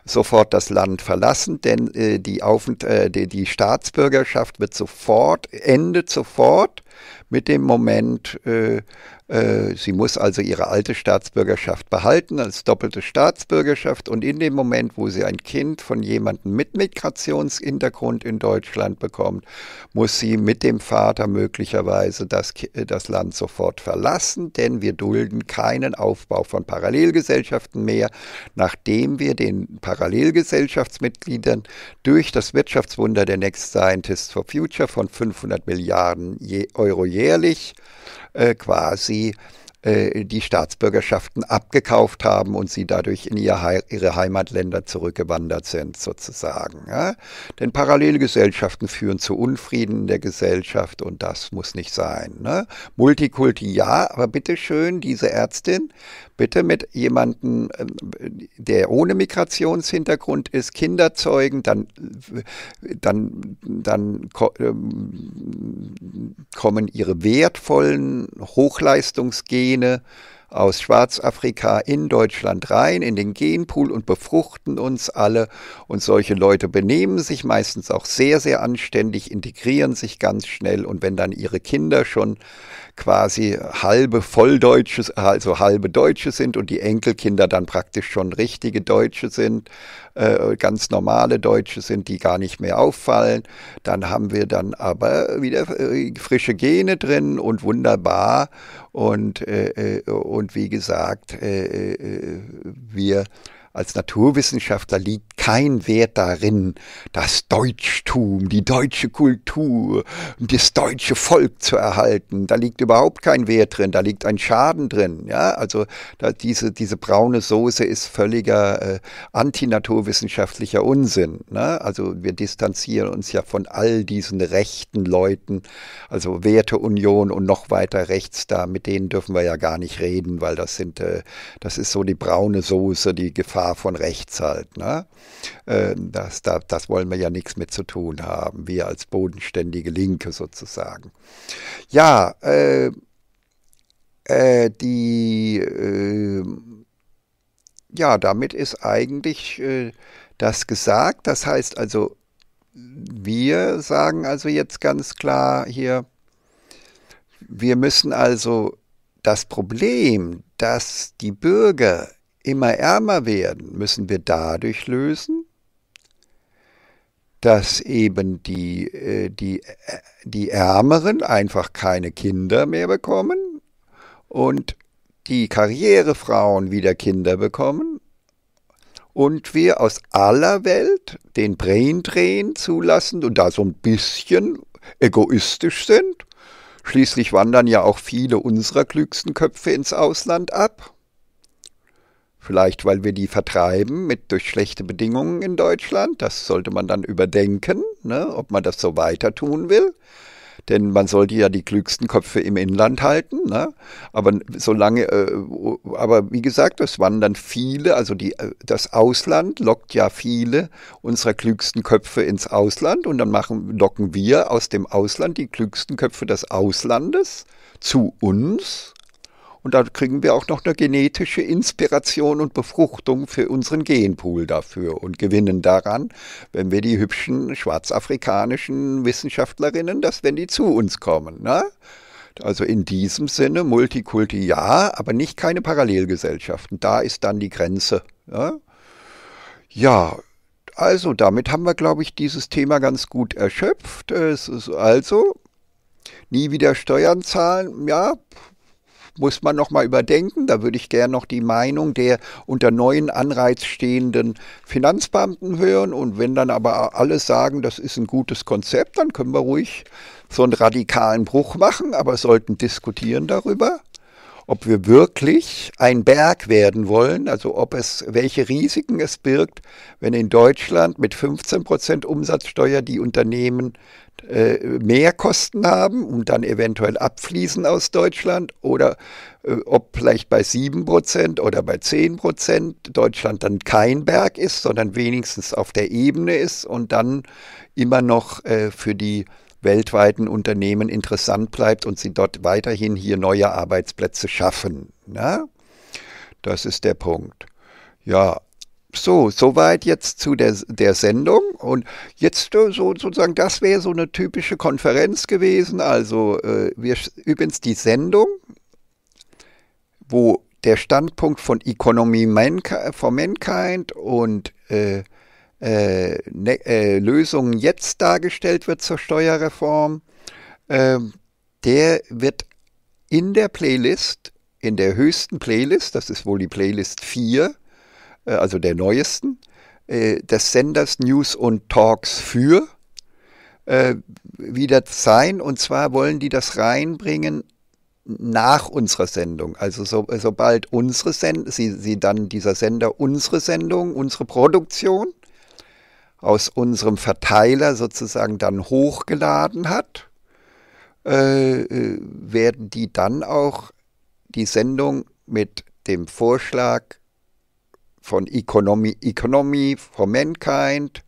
sofort das Land verlassen, denn äh, die, Aufent äh, die, die, Staatsbürgerschaft wird sofort, endet sofort mit dem Moment, äh, äh, sie muss also ihre alte Staatsbürgerschaft behalten als doppelte Staatsbürgerschaft und in dem Moment, wo sie ein Kind von jemandem mit Migrationshintergrund in Deutschland bekommt, muss sie mit dem Vater möglicherweise das, äh, das Land sofort verlassen, denn wir dulden keinen Aufbau von Parallelgesellschaften mehr, nachdem wir den Parallelgesellschaftsmitgliedern durch das Wirtschaftswunder der Next Scientist for Future von 500 Milliarden Euro jährlich äh, quasi äh, die Staatsbürgerschaften abgekauft haben und sie dadurch in ihre Heimatländer zurückgewandert sind, sozusagen. Ja? Denn Parallelgesellschaften führen zu Unfrieden in der Gesellschaft und das muss nicht sein. Ne? Multikulti ja, aber bitteschön, diese Ärztin bitte mit jemandem, ähm, der ohne Migrationshintergrund ist, Kinder zeugen, dann, dann, dann ähm, kommen ihre wertvollen Hochleistungsgene aus Schwarzafrika in Deutschland rein, in den Genpool und befruchten uns alle. Und solche Leute benehmen sich meistens auch sehr, sehr anständig, integrieren sich ganz schnell. Und wenn dann ihre Kinder schon quasi halbe Volldeutsche, also halbe Deutsche sind und die Enkelkinder dann praktisch schon richtige Deutsche sind, äh, ganz normale Deutsche sind, die gar nicht mehr auffallen. Dann haben wir dann aber wieder äh, frische Gene drin und wunderbar. Und, äh, äh und wie gesagt, äh, äh wir als Naturwissenschaftler liegt kein Wert darin, das Deutschtum, die deutsche Kultur, das deutsche Volk zu erhalten. Da liegt überhaupt kein Wert drin, da liegt ein Schaden drin. Ja? Also diese, diese braune Soße ist völliger äh, antinaturwissenschaftlicher Unsinn. Ne? Also wir distanzieren uns ja von all diesen rechten Leuten, also Werteunion und noch weiter rechts da, mit denen dürfen wir ja gar nicht reden, weil das sind, äh, das ist so die braune Soße, die Gefahr von rechts halt. Ne? Äh, das, das wollen wir ja nichts mit zu tun haben, wir als bodenständige Linke sozusagen. Ja, äh, äh, die, äh, ja, damit ist eigentlich äh, das gesagt. Das heißt also, wir sagen also jetzt ganz klar hier, wir müssen also das Problem, dass die Bürger immer ärmer werden, müssen wir dadurch lösen, dass eben die, äh, die, äh, die Ärmeren einfach keine Kinder mehr bekommen und die Karrierefrauen wieder Kinder bekommen und wir aus aller Welt den Braindrain zulassen und da so ein bisschen egoistisch sind. Schließlich wandern ja auch viele unserer klügsten Köpfe ins Ausland ab. Vielleicht, weil wir die vertreiben mit durch schlechte Bedingungen in Deutschland. Das sollte man dann überdenken, ne, ob man das so weiter tun will. Denn man sollte ja die klügsten Köpfe im Inland halten. Ne? Aber solange, äh, aber wie gesagt, es wandern viele, also die, äh, das Ausland lockt ja viele unserer klügsten Köpfe ins Ausland und dann machen, locken wir aus dem Ausland die klügsten Köpfe des Auslandes zu uns und da kriegen wir auch noch eine genetische Inspiration und Befruchtung für unseren Genpool dafür und gewinnen daran, wenn wir die hübschen schwarzafrikanischen Wissenschaftlerinnen, dass wenn die zu uns kommen. Ne? Also in diesem Sinne Multikulti ja, aber nicht keine Parallelgesellschaften. Da ist dann die Grenze. Ne? Ja, also damit haben wir, glaube ich, dieses Thema ganz gut erschöpft. Es ist also nie wieder Steuern zahlen. Ja, muss man nochmal überdenken. Da würde ich gerne noch die Meinung der unter neuen Anreiz stehenden Finanzbeamten hören. Und wenn dann aber alle sagen, das ist ein gutes Konzept, dann können wir ruhig so einen radikalen Bruch machen, aber sollten diskutieren darüber ob wir wirklich ein Berg werden wollen, also ob es, welche Risiken es birgt, wenn in Deutschland mit 15 Prozent Umsatzsteuer die Unternehmen äh, mehr Kosten haben und dann eventuell abfließen aus Deutschland oder äh, ob vielleicht bei 7 Prozent oder bei 10 Prozent Deutschland dann kein Berg ist, sondern wenigstens auf der Ebene ist und dann immer noch äh, für die weltweiten Unternehmen interessant bleibt und sie dort weiterhin hier neue Arbeitsplätze schaffen. Na? Ne? Das ist der Punkt. Ja, so, soweit jetzt zu der, der Sendung. Und jetzt äh, so, sozusagen, das wäre so eine typische Konferenz gewesen. Also äh, wir, übrigens die Sendung, wo der Standpunkt von Economy for Mankind und äh, äh, ne, äh, Lösungen jetzt dargestellt wird zur Steuerreform, äh, der wird in der Playlist, in der höchsten Playlist, das ist wohl die Playlist 4, äh, also der neuesten, äh, des Senders News und Talks für, äh, wieder sein. Und zwar wollen die das reinbringen nach unserer Sendung. Also so, sobald unsere Sendung, sie, sie dann dieser Sender unsere Sendung, unsere Produktion aus unserem Verteiler sozusagen dann hochgeladen hat, äh, äh, werden die dann auch die Sendung mit dem Vorschlag von Economy, Economy for Mankind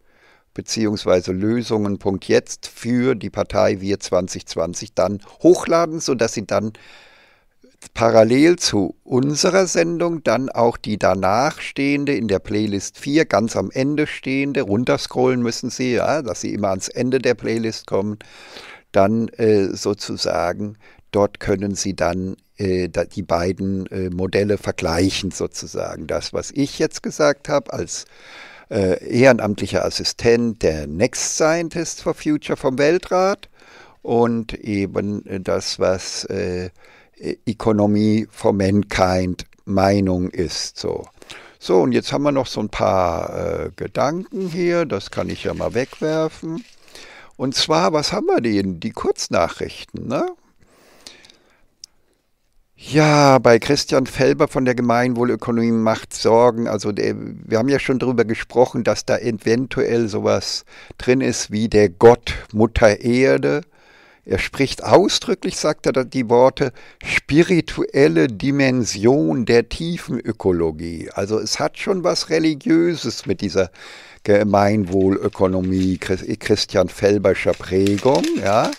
beziehungsweise Lösungen. jetzt für die Partei Wir 2020 dann hochladen, sodass sie dann parallel zu unserer Sendung dann auch die danach stehende, in der Playlist 4 ganz am Ende stehende, runterscrollen müssen Sie, ja, dass Sie immer ans Ende der Playlist kommen, dann äh, sozusagen, dort können Sie dann äh, die beiden äh, Modelle vergleichen sozusagen. Das, was ich jetzt gesagt habe als äh, ehrenamtlicher Assistent der Next Scientist for Future vom Weltrat und eben äh, das, was äh, Economy for Mankind Meinung ist. So. So, und jetzt haben wir noch so ein paar äh, Gedanken hier, das kann ich ja mal wegwerfen. Und zwar, was haben wir denn? Die Kurznachrichten, ne? Ja, bei Christian Felber von der Gemeinwohlökonomie macht Sorgen. Also der, wir haben ja schon darüber gesprochen, dass da eventuell sowas drin ist wie der Gott Mutter Erde. Er spricht ausdrücklich, sagt er, die Worte spirituelle Dimension der tiefen Ökologie. Also es hat schon was Religiöses mit dieser Gemeinwohlökonomie, Christian Felberscher Prägung, ja.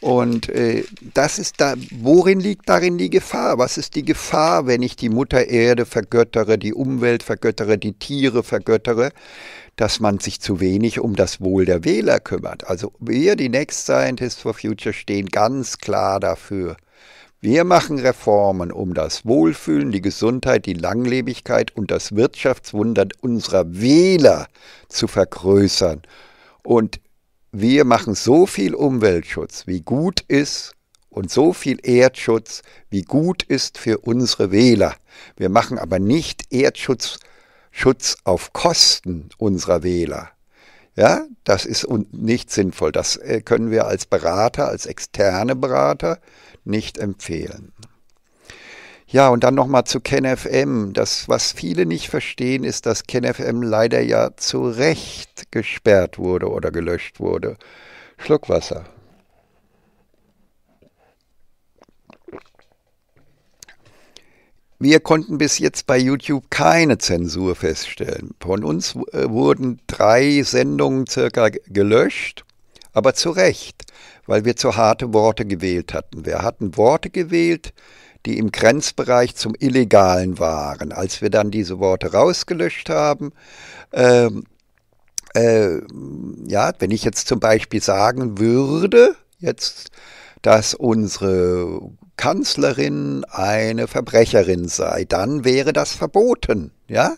Und äh, das ist da, worin liegt darin die Gefahr? Was ist die Gefahr, wenn ich die Mutter Erde vergöttere, die Umwelt vergöttere, die Tiere vergöttere? dass man sich zu wenig um das Wohl der Wähler kümmert. Also wir, die Next Scientists for Future, stehen ganz klar dafür. Wir machen Reformen, um das Wohlfühlen, die Gesundheit, die Langlebigkeit und das Wirtschaftswunder unserer Wähler zu vergrößern. Und wir machen so viel Umweltschutz, wie gut ist, und so viel Erdschutz, wie gut ist für unsere Wähler. Wir machen aber nicht Erdschutz Schutz auf Kosten unserer Wähler. Ja, das ist nicht sinnvoll. Das äh, können wir als Berater, als externe Berater nicht empfehlen. Ja, und dann nochmal zu KenFM. Das, was viele nicht verstehen, ist, dass KenFM leider ja zu Recht gesperrt wurde oder gelöscht wurde. Schluckwasser. Wir konnten bis jetzt bei YouTube keine Zensur feststellen. Von uns äh, wurden drei Sendungen circa gelöscht, aber zu Recht, weil wir zu harte Worte gewählt hatten. Wir hatten Worte gewählt, die im Grenzbereich zum Illegalen waren. Als wir dann diese Worte rausgelöscht haben, ähm, äh, ja, wenn ich jetzt zum Beispiel sagen würde, jetzt, dass unsere Kanzlerin eine Verbrecherin sei, dann wäre das verboten, ja?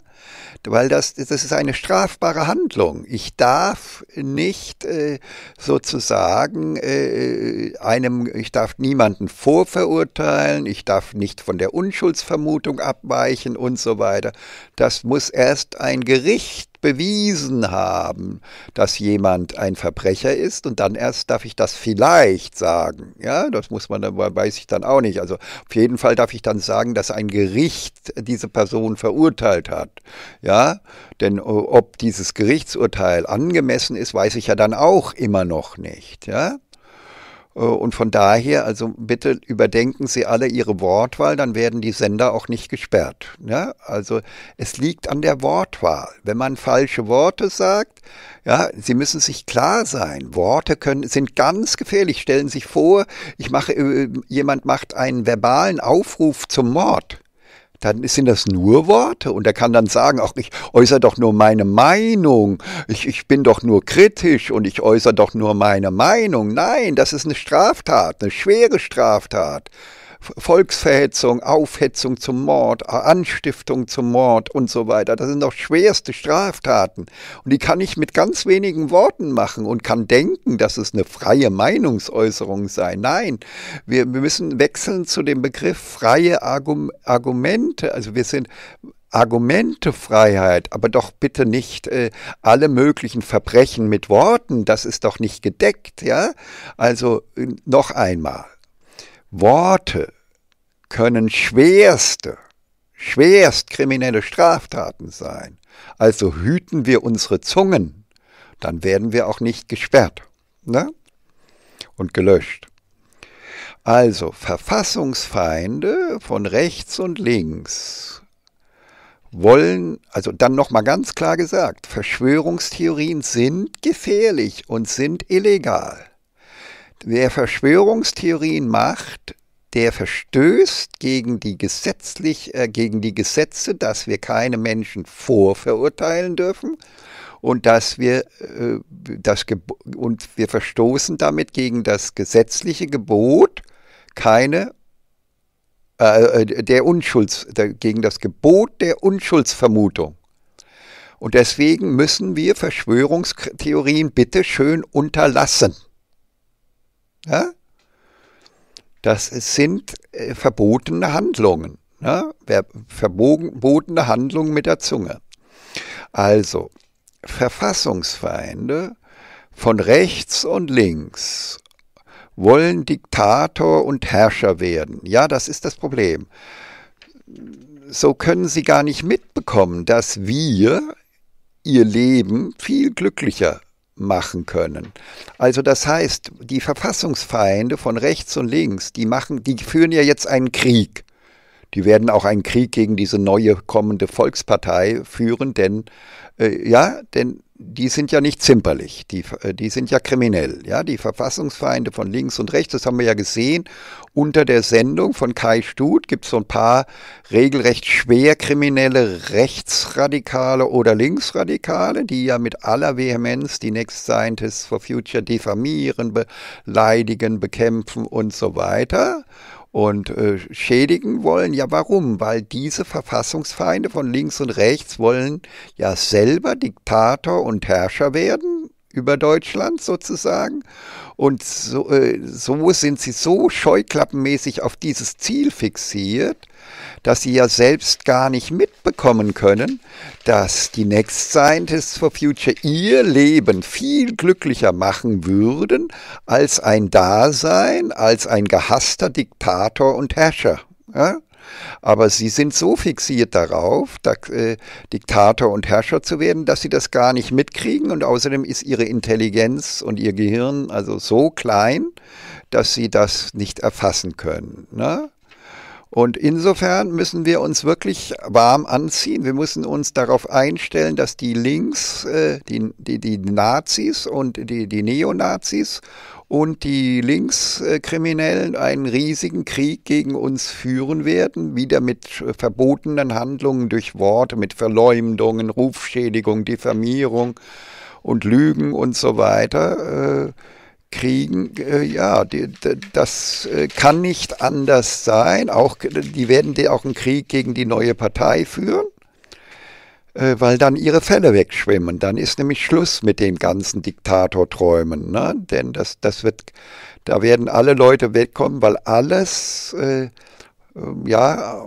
Weil das, das ist eine strafbare Handlung. Ich darf nicht äh, sozusagen äh, einem, ich darf niemanden vorverurteilen, ich darf nicht von der Unschuldsvermutung abweichen und so weiter. Das muss erst ein Gericht bewiesen haben, dass jemand ein Verbrecher ist und dann erst darf ich das vielleicht sagen. Ja, das muss man, weiß ich dann auch nicht. Also auf jeden Fall darf ich dann sagen, dass ein Gericht diese Person verurteilt hat. Ja, denn ob dieses Gerichtsurteil angemessen ist, weiß ich ja dann auch immer noch nicht. Ja. Äh, und von daher, also bitte überdenken Sie alle Ihre Wortwahl, dann werden die Sender auch nicht gesperrt. Ja, ne? also es liegt an der Wortwahl. Wenn man falsche Worte sagt, ja, Sie müssen sich klar sein. Worte können, sind ganz gefährlich. Stellen Sie sich vor, ich mache, äh, jemand macht einen verbalen Aufruf zum Mord dann sind das nur Worte. Und er kann dann sagen, auch ich äußere doch nur meine Meinung, ich, ich bin doch nur kritisch und ich äußere doch nur meine Meinung. Nein, das ist eine Straftat, eine schwere Straftat. Volksverhetzung, Aufhetzung zum Mord, Anstiftung zum Mord und so weiter. Das sind doch schwerste Straftaten. Und die kann ich mit ganz wenigen Worten machen und kann denken, dass es eine freie Meinungsäußerung sei. Nein, wir, wir müssen wechseln zu dem Begriff freie Argum Argumente. Also wir sind Argumentefreiheit, aber doch bitte nicht äh, alle möglichen Verbrechen mit Worten, das ist doch nicht gedeckt, ja? Also äh, noch einmal, Worte können schwerste, schwerst kriminelle Straftaten sein. Also hüten wir unsere Zungen, dann werden wir auch nicht gesperrt ne? und gelöscht. Also Verfassungsfeinde von rechts und links wollen, also dann nochmal ganz klar gesagt, Verschwörungstheorien sind gefährlich und sind illegal. Wer Verschwörungstheorien macht, der verstößt gegen die, gesetzlich, äh, gegen die Gesetze, dass wir keine Menschen vorverurteilen dürfen und dass wir, äh, das und wir verstoßen damit gegen das gesetzliche Gebot, keine äh, äh, der Unschulds, der, gegen das Gebot der Unschuldsvermutung. Und deswegen müssen wir Verschwörungstheorien bitte schön unterlassen. Ja? Das sind äh, verbotene Handlungen. Ne? Verbotene Handlungen mit der Zunge. Also, Verfassungsfeinde von rechts und links wollen Diktator und Herrscher werden. Ja, das ist das Problem. So können sie gar nicht mitbekommen, dass wir ihr Leben viel glücklicher machen können. Also das heißt, die Verfassungsfeinde von rechts und links, die machen, die führen ja jetzt einen Krieg. Die werden auch einen Krieg gegen diese neue kommende Volkspartei führen, denn äh, ja, denn die sind ja nicht zimperlich, die, äh, die sind ja kriminell. Ja? Die Verfassungsfeinde von links und rechts, das haben wir ja gesehen, unter der Sendung von Kai Stut gibt es so ein paar regelrecht schwer kriminelle Rechtsradikale oder Linksradikale, die ja mit aller Vehemenz die Next Scientists for Future diffamieren, beleidigen, bekämpfen und so weiter und äh, schädigen wollen. Ja, warum? Weil diese Verfassungsfeinde von links und rechts wollen ja selber Diktator und Herrscher werden über Deutschland sozusagen. Und so, äh, so, sind sie so scheuklappenmäßig auf dieses Ziel fixiert, dass sie ja selbst gar nicht mitbekommen können, dass die Next Scientists for Future ihr Leben viel glücklicher machen würden als ein Dasein, als ein gehasster Diktator und Herrscher. Ja? Aber sie sind so fixiert darauf, da, äh, Diktator und Herrscher zu werden, dass sie das gar nicht mitkriegen. Und außerdem ist ihre Intelligenz und ihr Gehirn also so klein, dass sie das nicht erfassen können. Ne? Und insofern müssen wir uns wirklich warm anziehen. Wir müssen uns darauf einstellen, dass die Links, äh, die, die, die Nazis und die, die Neonazis und die Linkskriminellen einen riesigen Krieg gegen uns führen werden, wieder mit verbotenen Handlungen durch Worte, mit Verleumdungen, Rufschädigung, Diffamierung und Lügen und so weiter äh, kriegen. Äh, ja, das äh, kann nicht anders sein. Auch, die werden auch einen Krieg gegen die neue Partei führen. Äh, weil dann ihre Fälle wegschwimmen. Dann ist nämlich Schluss mit den ganzen Diktatorträumen. Ne? Denn das, das wird, da werden alle Leute wegkommen, weil alles, äh, ähm, ja,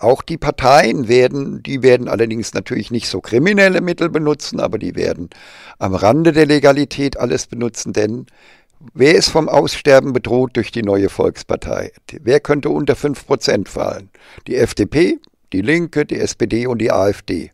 auch die Parteien werden, die werden allerdings natürlich nicht so kriminelle Mittel benutzen, aber die werden am Rande der Legalität alles benutzen, denn Wer ist vom Aussterben bedroht durch die neue Volkspartei? Wer könnte unter 5% fallen? Die FDP, die Linke, die SPD und die AfD.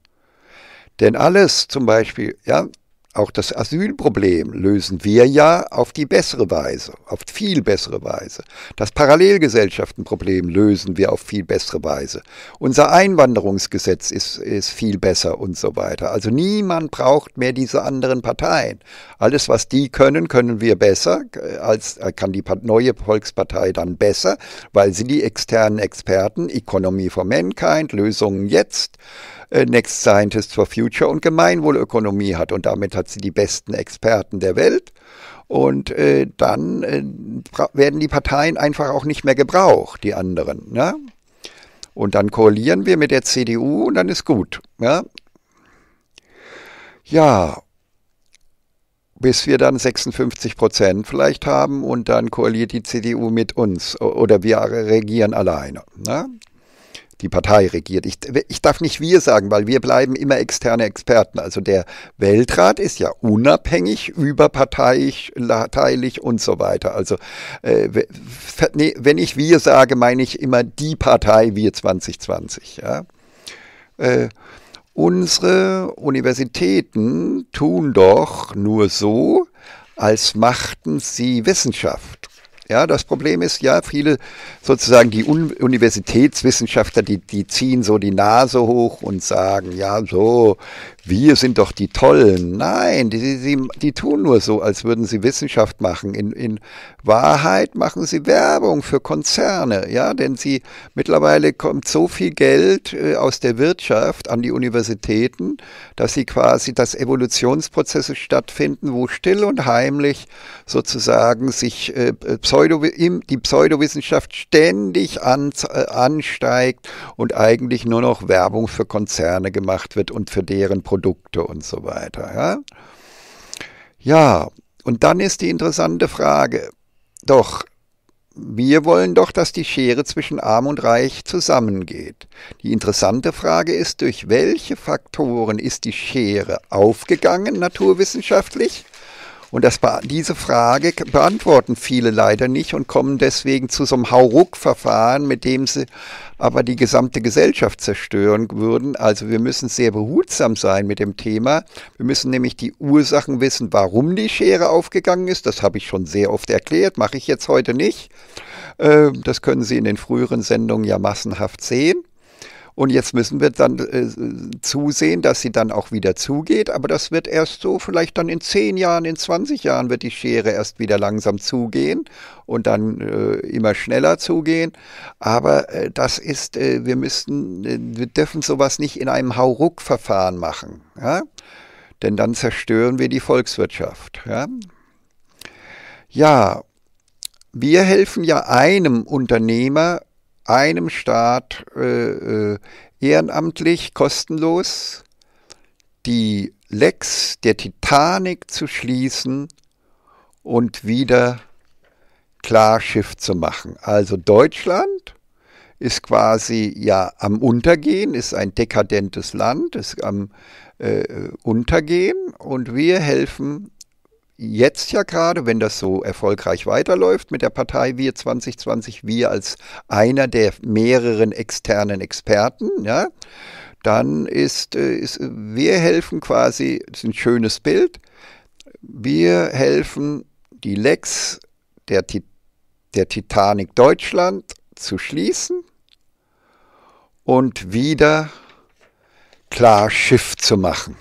Denn alles zum Beispiel, ja, auch das Asylproblem lösen wir ja auf die bessere Weise, auf viel bessere Weise. Das Parallelgesellschaftenproblem lösen wir auf viel bessere Weise. Unser Einwanderungsgesetz ist, ist viel besser und so weiter. Also niemand braucht mehr diese anderen Parteien. Alles, was die können, können wir besser, als kann die neue Volkspartei dann besser, weil sie die externen Experten, Economy for Mankind, Lösungen jetzt, äh, Next Scientist for Future und Gemeinwohlökonomie hat. Und damit hat sie die besten Experten der Welt. Und äh, dann äh, werden die Parteien einfach auch nicht mehr gebraucht, die anderen. Ne? Und dann koalieren wir mit der CDU und dann ist gut. Ja, ne? ja bis wir dann 56 Prozent vielleicht haben und dann koaliert die CDU mit uns oder wir regieren alleine. Ne? die Partei regiert. Ich, ich darf nicht wir sagen, weil wir bleiben immer externe Experten. Also der Weltrat ist ja unabhängig, überparteilich parteilich und so weiter. Also äh, nee, wenn ich wir sage, meine ich immer die Partei Wir 2020. Ja? Äh, unsere Universitäten tun doch nur so, als machten sie Wissenschaft. Ja, das Problem ist ja, viele sozusagen die Un Universitätswissenschaftler, die, die ziehen so die Nase hoch und sagen, ja, so, wir sind doch die Tollen. Nein, die, die, die tun nur so, als würden sie Wissenschaft machen. In, in Wahrheit machen sie Werbung für Konzerne, ja, denn sie mittlerweile kommt so viel Geld äh, aus der Wirtschaft an die Universitäten, dass sie quasi, dass Evolutionsprozesse stattfinden, wo still und heimlich sozusagen sich äh, Pseudo, die Pseudowissenschaft ständig an, äh, ansteigt und eigentlich nur noch Werbung für Konzerne gemacht wird und für deren Produkte und so weiter. Ja? ja, und dann ist die interessante Frage, doch, wir wollen doch, dass die Schere zwischen arm und reich zusammengeht. Die interessante Frage ist, durch welche Faktoren ist die Schere aufgegangen, naturwissenschaftlich? Und das, diese Frage beantworten viele leider nicht und kommen deswegen zu so einem Hauruck-Verfahren, mit dem sie aber die gesamte Gesellschaft zerstören würden. Also wir müssen sehr behutsam sein mit dem Thema. Wir müssen nämlich die Ursachen wissen, warum die Schere aufgegangen ist. Das habe ich schon sehr oft erklärt, mache ich jetzt heute nicht. Ähm, das können Sie in den früheren Sendungen ja massenhaft sehen. Und jetzt müssen wir dann äh, zusehen, dass sie dann auch wieder zugeht. Aber das wird erst so, vielleicht dann in zehn Jahren, in 20 Jahren wird die Schere erst wieder langsam zugehen und dann äh, immer schneller zugehen. Aber äh, das ist, äh, wir müssen, äh, wir dürfen sowas nicht in einem Hauruck-Verfahren machen. Ja? Denn dann zerstören wir die Volkswirtschaft. Ja, ja wir helfen ja einem Unternehmer einem Staat äh, äh, ehrenamtlich, kostenlos, die Lex der Titanic zu schließen und wieder klar Schiff zu machen. Also Deutschland ist quasi ja am Untergehen, ist ein dekadentes Land, ist am äh, äh Untergehen und wir helfen jetzt ja gerade, wenn das so erfolgreich weiterläuft mit der Partei Wir 2020, wir als einer der mehreren externen Experten, ja, dann ist, äh, ist wir helfen quasi, das ist ein schönes Bild, wir helfen die Lecks der, der Titanic Deutschland zu schließen und wieder klar Schiff zu machen.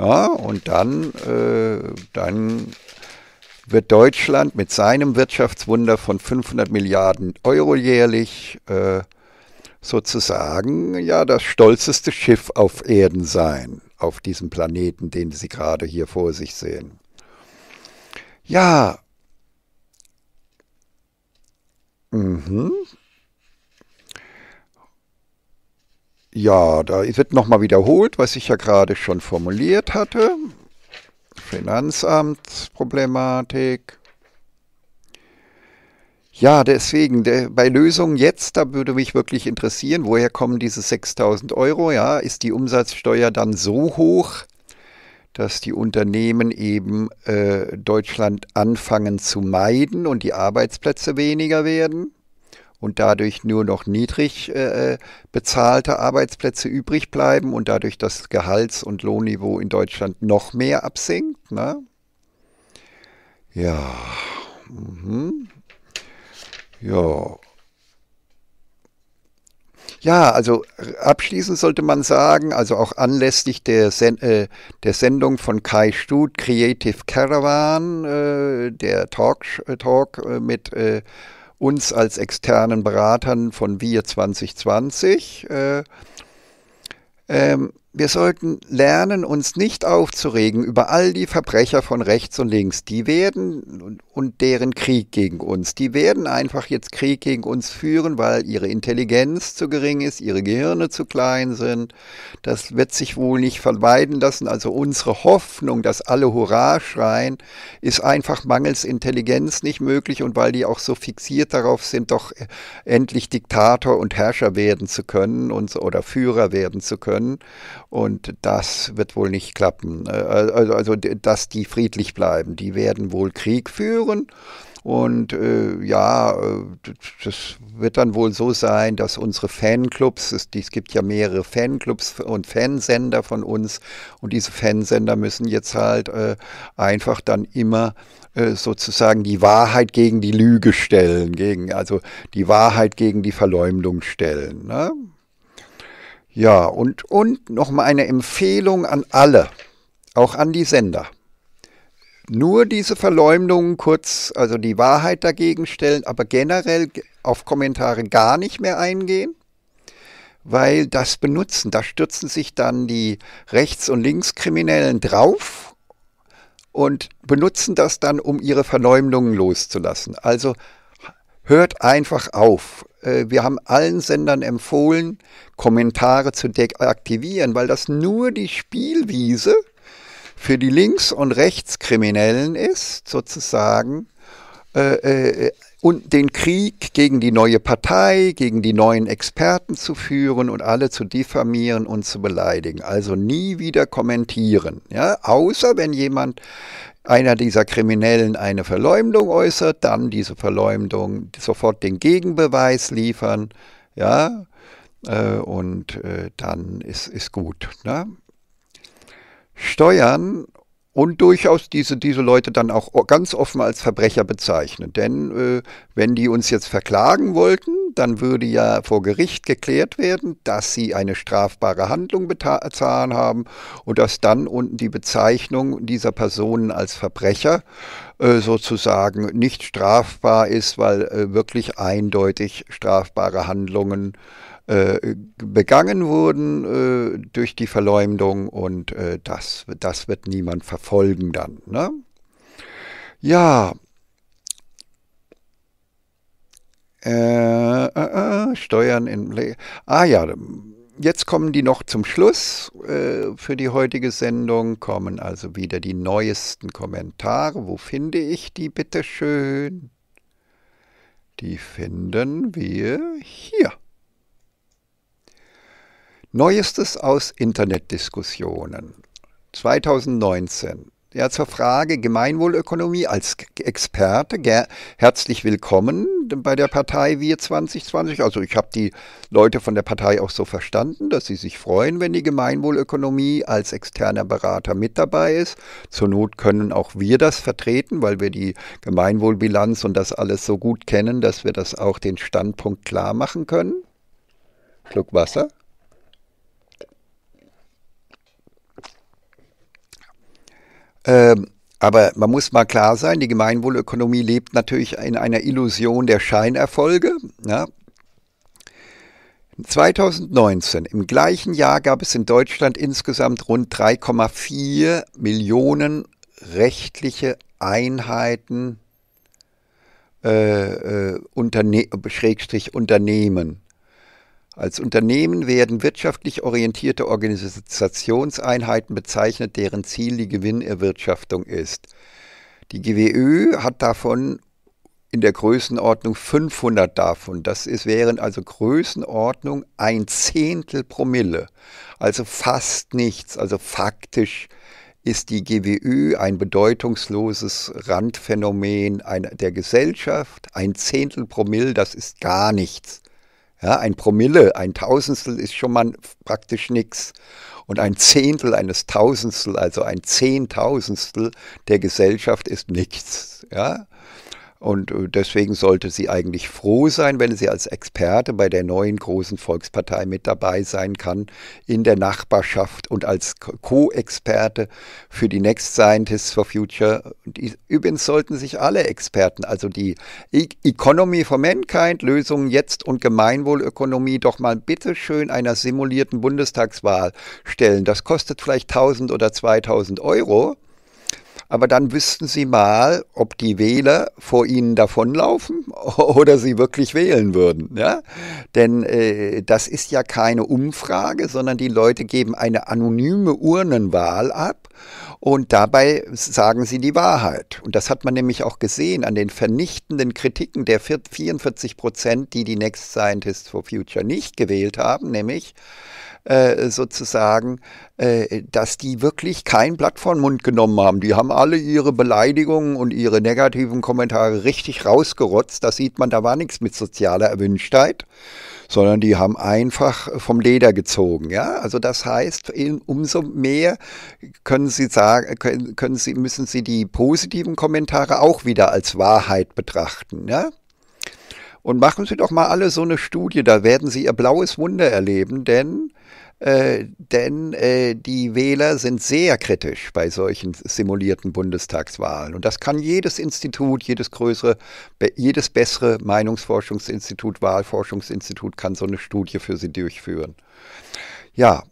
Ja, und dann, äh, dann wird Deutschland mit seinem Wirtschaftswunder von 500 Milliarden Euro jährlich äh, sozusagen ja das stolzeste Schiff auf Erden sein, auf diesem Planeten, den Sie gerade hier vor sich sehen. Ja. Mhm. Ja, da wird nochmal wiederholt, was ich ja gerade schon formuliert hatte. Finanzamtsproblematik. Ja, deswegen, der, bei Lösungen jetzt, da würde mich wirklich interessieren, woher kommen diese 6000 Euro? Ja, ist die Umsatzsteuer dann so hoch, dass die Unternehmen eben äh, Deutschland anfangen zu meiden und die Arbeitsplätze weniger werden? und dadurch nur noch niedrig äh, äh, bezahlte Arbeitsplätze übrig bleiben und dadurch das Gehalts- und Lohnniveau in Deutschland noch mehr absinkt. Ne? Ja. Mhm. Ja. Ja, also äh, abschließend sollte man sagen, also auch anlässlich der, Sen äh, der Sendung von Kai Stut, Creative Caravan, äh, der äh, Talk, Talk mit uns als externen Beratern von Wir 2020. Äh, ähm, wir sollten lernen, uns nicht aufzuregen über all die Verbrecher von rechts und links. Die werden und deren Krieg gegen uns. Die werden einfach jetzt Krieg gegen uns führen, weil ihre Intelligenz zu gering ist, ihre Gehirne zu klein sind. Das wird sich wohl nicht vermeiden lassen. Also unsere Hoffnung, dass alle Hurra schreien, ist einfach mangels Intelligenz nicht möglich und weil die auch so fixiert darauf sind, doch endlich Diktator und Herrscher werden zu können und, oder Führer werden zu können. Und das wird wohl nicht klappen. Äh, also, also dass die friedlich bleiben. Die werden wohl Krieg führen. Und äh, ja, äh, das wird dann wohl so sein, dass unsere Fanclubs, es, es gibt ja mehrere Fanclubs und Fansender von uns, und diese Fansender müssen jetzt halt äh, einfach dann immer äh, sozusagen die Wahrheit gegen die Lüge stellen, gegen, also die Wahrheit gegen die Verleumdung stellen. Ne? Ja, und, und nochmal eine Empfehlung an alle, auch an die Sender. Nur diese Verleumdungen kurz, also die Wahrheit dagegen stellen, aber generell auf Kommentare gar nicht mehr eingehen, weil das benutzen, da stürzen sich dann die Rechts- und Linkskriminellen drauf und benutzen das dann, um ihre Verleumdungen loszulassen. Also hört einfach auf. Äh, wir haben allen Sendern empfohlen, Kommentare zu deaktivieren, weil das nur die Spielwiese für die Links- und Rechtskriminellen ist, sozusagen, äh, äh, und den Krieg gegen die neue Partei, gegen die neuen Experten zu führen und alle zu diffamieren und zu beleidigen. Also nie wieder kommentieren. Ja? Außer wenn jemand einer dieser Kriminellen eine Verleumdung äußert, dann diese Verleumdung sofort den Gegenbeweis liefern, ja, äh, und äh, dann ist, ist gut. Ne? Steuern und durchaus diese, diese Leute dann auch ganz offen als Verbrecher bezeichnen. Denn äh, wenn die uns jetzt verklagen wollten, dann würde ja vor Gericht geklärt werden, dass sie eine strafbare Handlung bezahlen haben und dass dann unten die Bezeichnung dieser Personen als Verbrecher äh, sozusagen nicht strafbar ist, weil äh, wirklich eindeutig strafbare Handlungen äh, äh, begangen wurden äh, durch die Verleumdung und äh, das, das wird niemand verfolgen dann. Ne? Ja. Äh, äh, Steuern in... Ah ja, jetzt kommen die noch zum Schluss äh, für die heutige Sendung, kommen also wieder die neuesten Kommentare. Wo finde ich die, bitte schön? Die finden wir hier. Neuestes aus Internetdiskussionen 2019. Ja, zur Frage Gemeinwohlökonomie als Experte. Ger herzlich willkommen bei der Partei Wir 2020. Also ich habe die Leute von der Partei auch so verstanden, dass sie sich freuen, wenn die Gemeinwohlökonomie als externer Berater mit dabei ist. Zur Not können auch wir das vertreten, weil wir die Gemeinwohlbilanz und das alles so gut kennen, dass wir das auch den Standpunkt klar machen können. Schluck Wasser. Ähm, aber man muss mal klar sein, die Gemeinwohlökonomie lebt natürlich in einer Illusion der Scheinerfolge. Ja. 2019, im gleichen Jahr gab es in Deutschland insgesamt rund 3,4 Millionen rechtliche Einheiten, äh, äh, Unterne Schrägstrich Unternehmen. Als Unternehmen werden wirtschaftlich orientierte Organisationseinheiten bezeichnet, deren Ziel die Gewinnerwirtschaftung ist. Die GWÖ hat davon in der Größenordnung 500 davon. Das ist, wären also Größenordnung ein Zehntel Promille. Also fast nichts. Also faktisch ist die GWÖ ein bedeutungsloses Randphänomen einer, der Gesellschaft. Ein Zehntel Promille, das ist gar nichts. Ja, ein Promille, ein Tausendstel ist schon mal praktisch nichts. Und ein Zehntel eines Tausendstel, also ein Zehntausendstel der Gesellschaft ist nichts. Ja? Und äh, deswegen sollte sie eigentlich froh sein, wenn sie als Experte bei der neuen großen Volkspartei mit dabei sein kann, in der Nachbarschaft und als Co-Experte für die Next Scientists for Future. übrigens sollten sich alle Experten, also die e-, Economy for Mankind, Lösungen jetzt und Gemeinwohlökonomie doch mal bitteschön einer simulierten Bundestagswahl stellen. Das kostet vielleicht 1000 oder 2000 Euro aber dann wüssten sie mal, ob die Wähler vor ihnen davonlaufen oder sie wirklich wählen würden. Ja? Denn äh, das ist ja keine Umfrage, sondern die Leute geben eine anonyme Urnenwahl ab und dabei sagen sie die Wahrheit. Und das hat man nämlich auch gesehen an den vernichtenden Kritiken der 44 Prozent, die die Next Scientists for Future nicht gewählt haben, nämlich äh, sozusagen, äh, dass die wirklich kein Blatt vor den Mund genommen haben. Die haben alle ihre Beleidigungen und ihre negativen Kommentare richtig rausgerotzt. Da sieht man, da war nichts mit sozialer Erwünschtheit sondern die haben einfach vom Leder gezogen. Ja? Also das heißt, umso mehr können sie sagen, können, können sie, müssen sie die positiven Kommentare auch wieder als Wahrheit betrachten. Ja? Und machen Sie doch mal alle so eine Studie, da werden Sie Ihr blaues Wunder erleben, denn äh, denn äh, die Wähler sind sehr kritisch bei solchen simulierten Bundestagswahlen. Und das kann jedes Institut, jedes größere, jedes bessere Meinungsforschungsinstitut, Wahlforschungsinstitut kann so eine Studie für sie durchführen. Ja.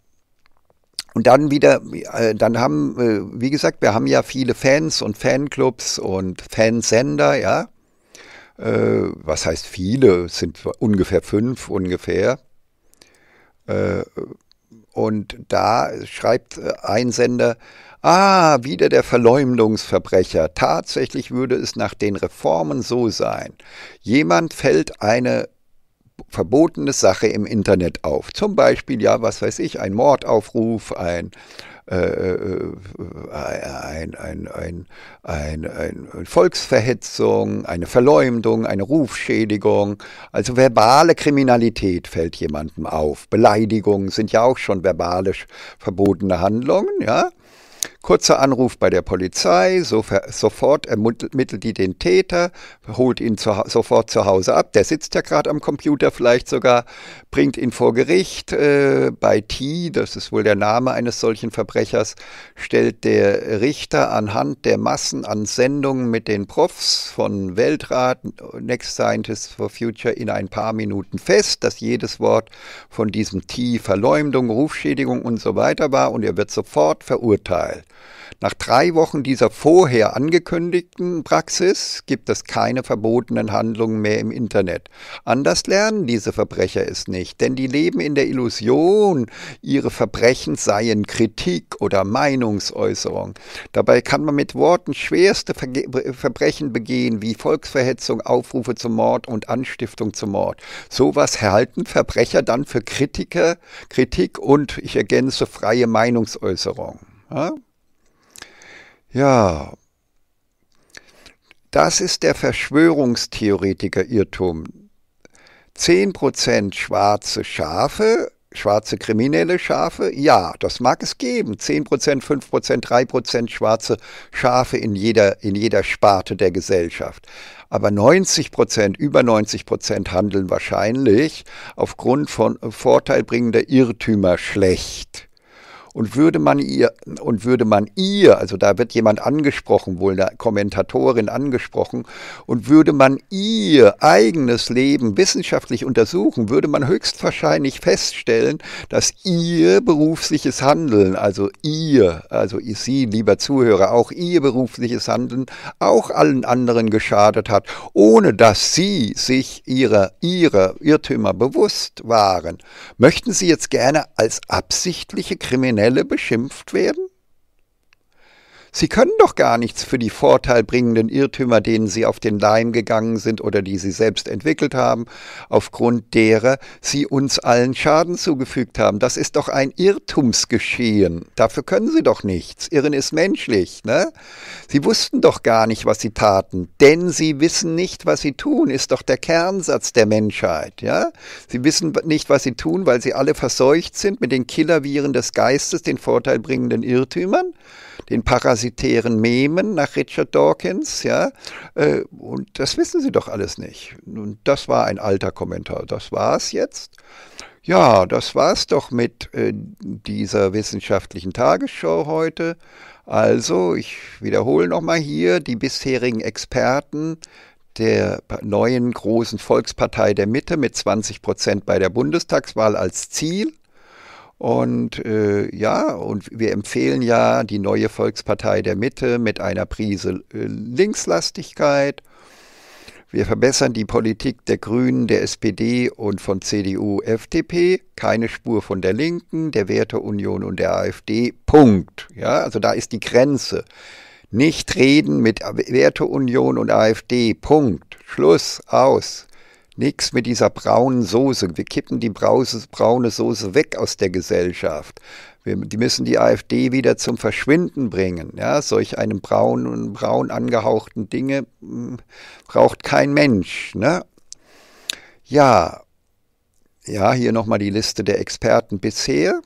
Und dann wieder, äh, dann haben, äh, wie gesagt, wir haben ja viele Fans und Fanclubs und Fansender, ja. Äh, was heißt viele? Es sind ungefähr fünf, ungefähr und da schreibt äh, ein Sender, ah, wieder der Verleumdungsverbrecher. Tatsächlich würde es nach den Reformen so sein. Jemand fällt eine verbotene Sache im Internet auf. Zum Beispiel, ja, was weiß ich, ein Mordaufruf, ein ein, ein, ein, ein, eine Volksverhetzung, eine Verleumdung, eine Rufschädigung. Also verbale Kriminalität fällt jemandem auf. Beleidigungen sind ja auch schon verbalisch verbotene Handlungen, ja. Kurzer Anruf bei der Polizei, sofort ermittelt die den Täter, holt ihn zu, sofort zu Hause ab, der sitzt ja gerade am Computer vielleicht sogar, bringt ihn vor Gericht. Äh, bei T, das ist wohl der Name eines solchen Verbrechers, stellt der Richter anhand der Massen an Sendungen mit den Profs von Weltrat, Next Scientists for Future in ein paar Minuten fest, dass jedes Wort von diesem T Verleumdung, Rufschädigung und so weiter war und er wird sofort verurteilt. Nach drei Wochen dieser vorher angekündigten Praxis gibt es keine verbotenen Handlungen mehr im Internet. Anders lernen diese Verbrecher es nicht, denn die leben in der Illusion, ihre Verbrechen seien Kritik oder Meinungsäußerung. Dabei kann man mit Worten schwerste Verge Verbrechen begehen, wie Volksverhetzung, Aufrufe zum Mord und Anstiftung zum Mord. Sowas halten Verbrecher dann für Kritiker, Kritik und, ich ergänze, freie Meinungsäußerung. Ja? Ja, das ist der Verschwörungstheoretiker-Irrtum. 10% schwarze Schafe, schwarze kriminelle Schafe, ja, das mag es geben. 10%, 5%, 3% schwarze Schafe in jeder, in jeder Sparte der Gesellschaft. Aber 90%, über 90% handeln wahrscheinlich aufgrund von vorteilbringender Irrtümer schlecht. Und würde man ihr, und würde man ihr, also da wird jemand angesprochen, wohl eine Kommentatorin angesprochen, und würde man ihr eigenes Leben wissenschaftlich untersuchen, würde man höchstwahrscheinlich feststellen, dass ihr berufliches Handeln, also ihr, also Sie, lieber Zuhörer, auch ihr berufliches Handeln auch allen anderen geschadet hat, ohne dass Sie sich ihrer, ihrer Irrtümer bewusst waren. Möchten Sie jetzt gerne als absichtliche Kriminalität Kriminelle beschimpft werden? Sie können doch gar nichts für die vorteilbringenden Irrtümer, denen Sie auf den Leim gegangen sind oder die Sie selbst entwickelt haben, aufgrund derer Sie uns allen Schaden zugefügt haben. Das ist doch ein Irrtumsgeschehen. Dafür können Sie doch nichts. Irren ist menschlich, ne? Sie wussten doch gar nicht, was Sie taten, denn Sie wissen nicht, was Sie tun, ist doch der Kernsatz der Menschheit, ja? Sie wissen nicht, was Sie tun, weil Sie alle verseucht sind mit den Killerviren des Geistes, den vorteilbringenden Irrtümern den parasitären Memen nach Richard Dawkins, ja, äh, und das wissen sie doch alles nicht. Und das war ein alter Kommentar. Das war's jetzt. Ja, das war's doch mit äh, dieser wissenschaftlichen Tagesschau heute. Also, ich wiederhole nochmal hier die bisherigen Experten der neuen großen Volkspartei der Mitte mit 20 Prozent bei der Bundestagswahl als Ziel und äh, ja, und wir empfehlen ja die neue Volkspartei der Mitte mit einer Prise äh, Linkslastigkeit. Wir verbessern die Politik der Grünen, der SPD und von CDU, FDP. Keine Spur von der Linken, der Werteunion und der AfD. Punkt. Ja, also da ist die Grenze. Nicht reden mit Werteunion und AfD. Punkt. Schluss. Aus nichts mit dieser braunen Soße. Wir kippen die Brause, braune Soße weg aus der Gesellschaft. Wir, die müssen die AfD wieder zum Verschwinden bringen. Ja, solch einen braunen, braun angehauchten Dinge hm, braucht kein Mensch. Ne? Ja, ja, hier nochmal die Liste der Experten bisher.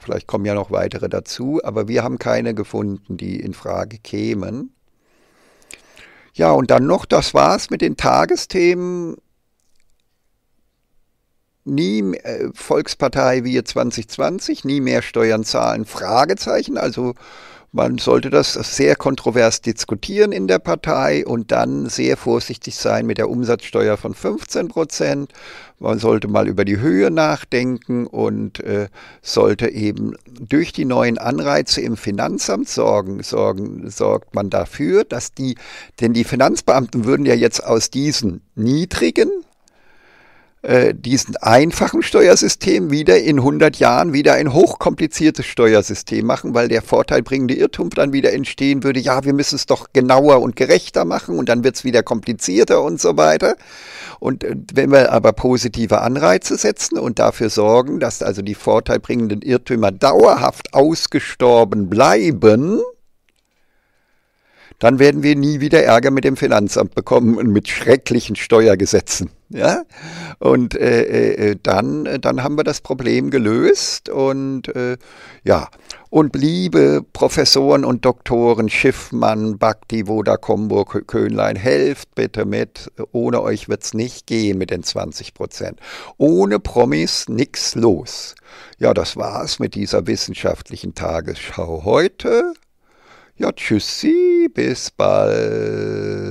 Vielleicht kommen ja noch weitere dazu, aber wir haben keine gefunden, die in Frage kämen. Ja, und dann noch, das war's mit den Tagesthemen. Nie äh, Volkspartei wir 2020, nie mehr Steuern zahlen, Fragezeichen. Also man sollte das sehr kontrovers diskutieren in der Partei und dann sehr vorsichtig sein mit der Umsatzsteuer von 15 Prozent. Man sollte mal über die Höhe nachdenken und äh, sollte eben durch die neuen Anreize im Finanzamt sorgen, sorgen, sorgt man dafür, dass die, denn die Finanzbeamten würden ja jetzt aus diesen niedrigen äh, diesen einfachen Steuersystem wieder in 100 Jahren wieder ein hochkompliziertes Steuersystem machen, weil der vorteilbringende Irrtum dann wieder entstehen würde, ja, wir müssen es doch genauer und gerechter machen und dann wird es wieder komplizierter und so weiter. Und äh, wenn wir aber positive Anreize setzen und dafür sorgen, dass also die vorteilbringenden Irrtümer dauerhaft ausgestorben bleiben, dann werden wir nie wieder Ärger mit dem Finanzamt bekommen und mit schrecklichen Steuergesetzen. Ja? Und äh, äh, äh, dann, dann haben wir das Problem gelöst und äh, ja. Und liebe Professoren und Doktoren Schiffmann, Bhakti, Woda, Komburg, Köhnlein, helft bitte mit. Ohne euch wird es nicht gehen mit den 20 Prozent. Ohne Promis nichts los. Ja, das war's mit dieser wissenschaftlichen Tagesschau heute. Ja, tschüssi, bis bald.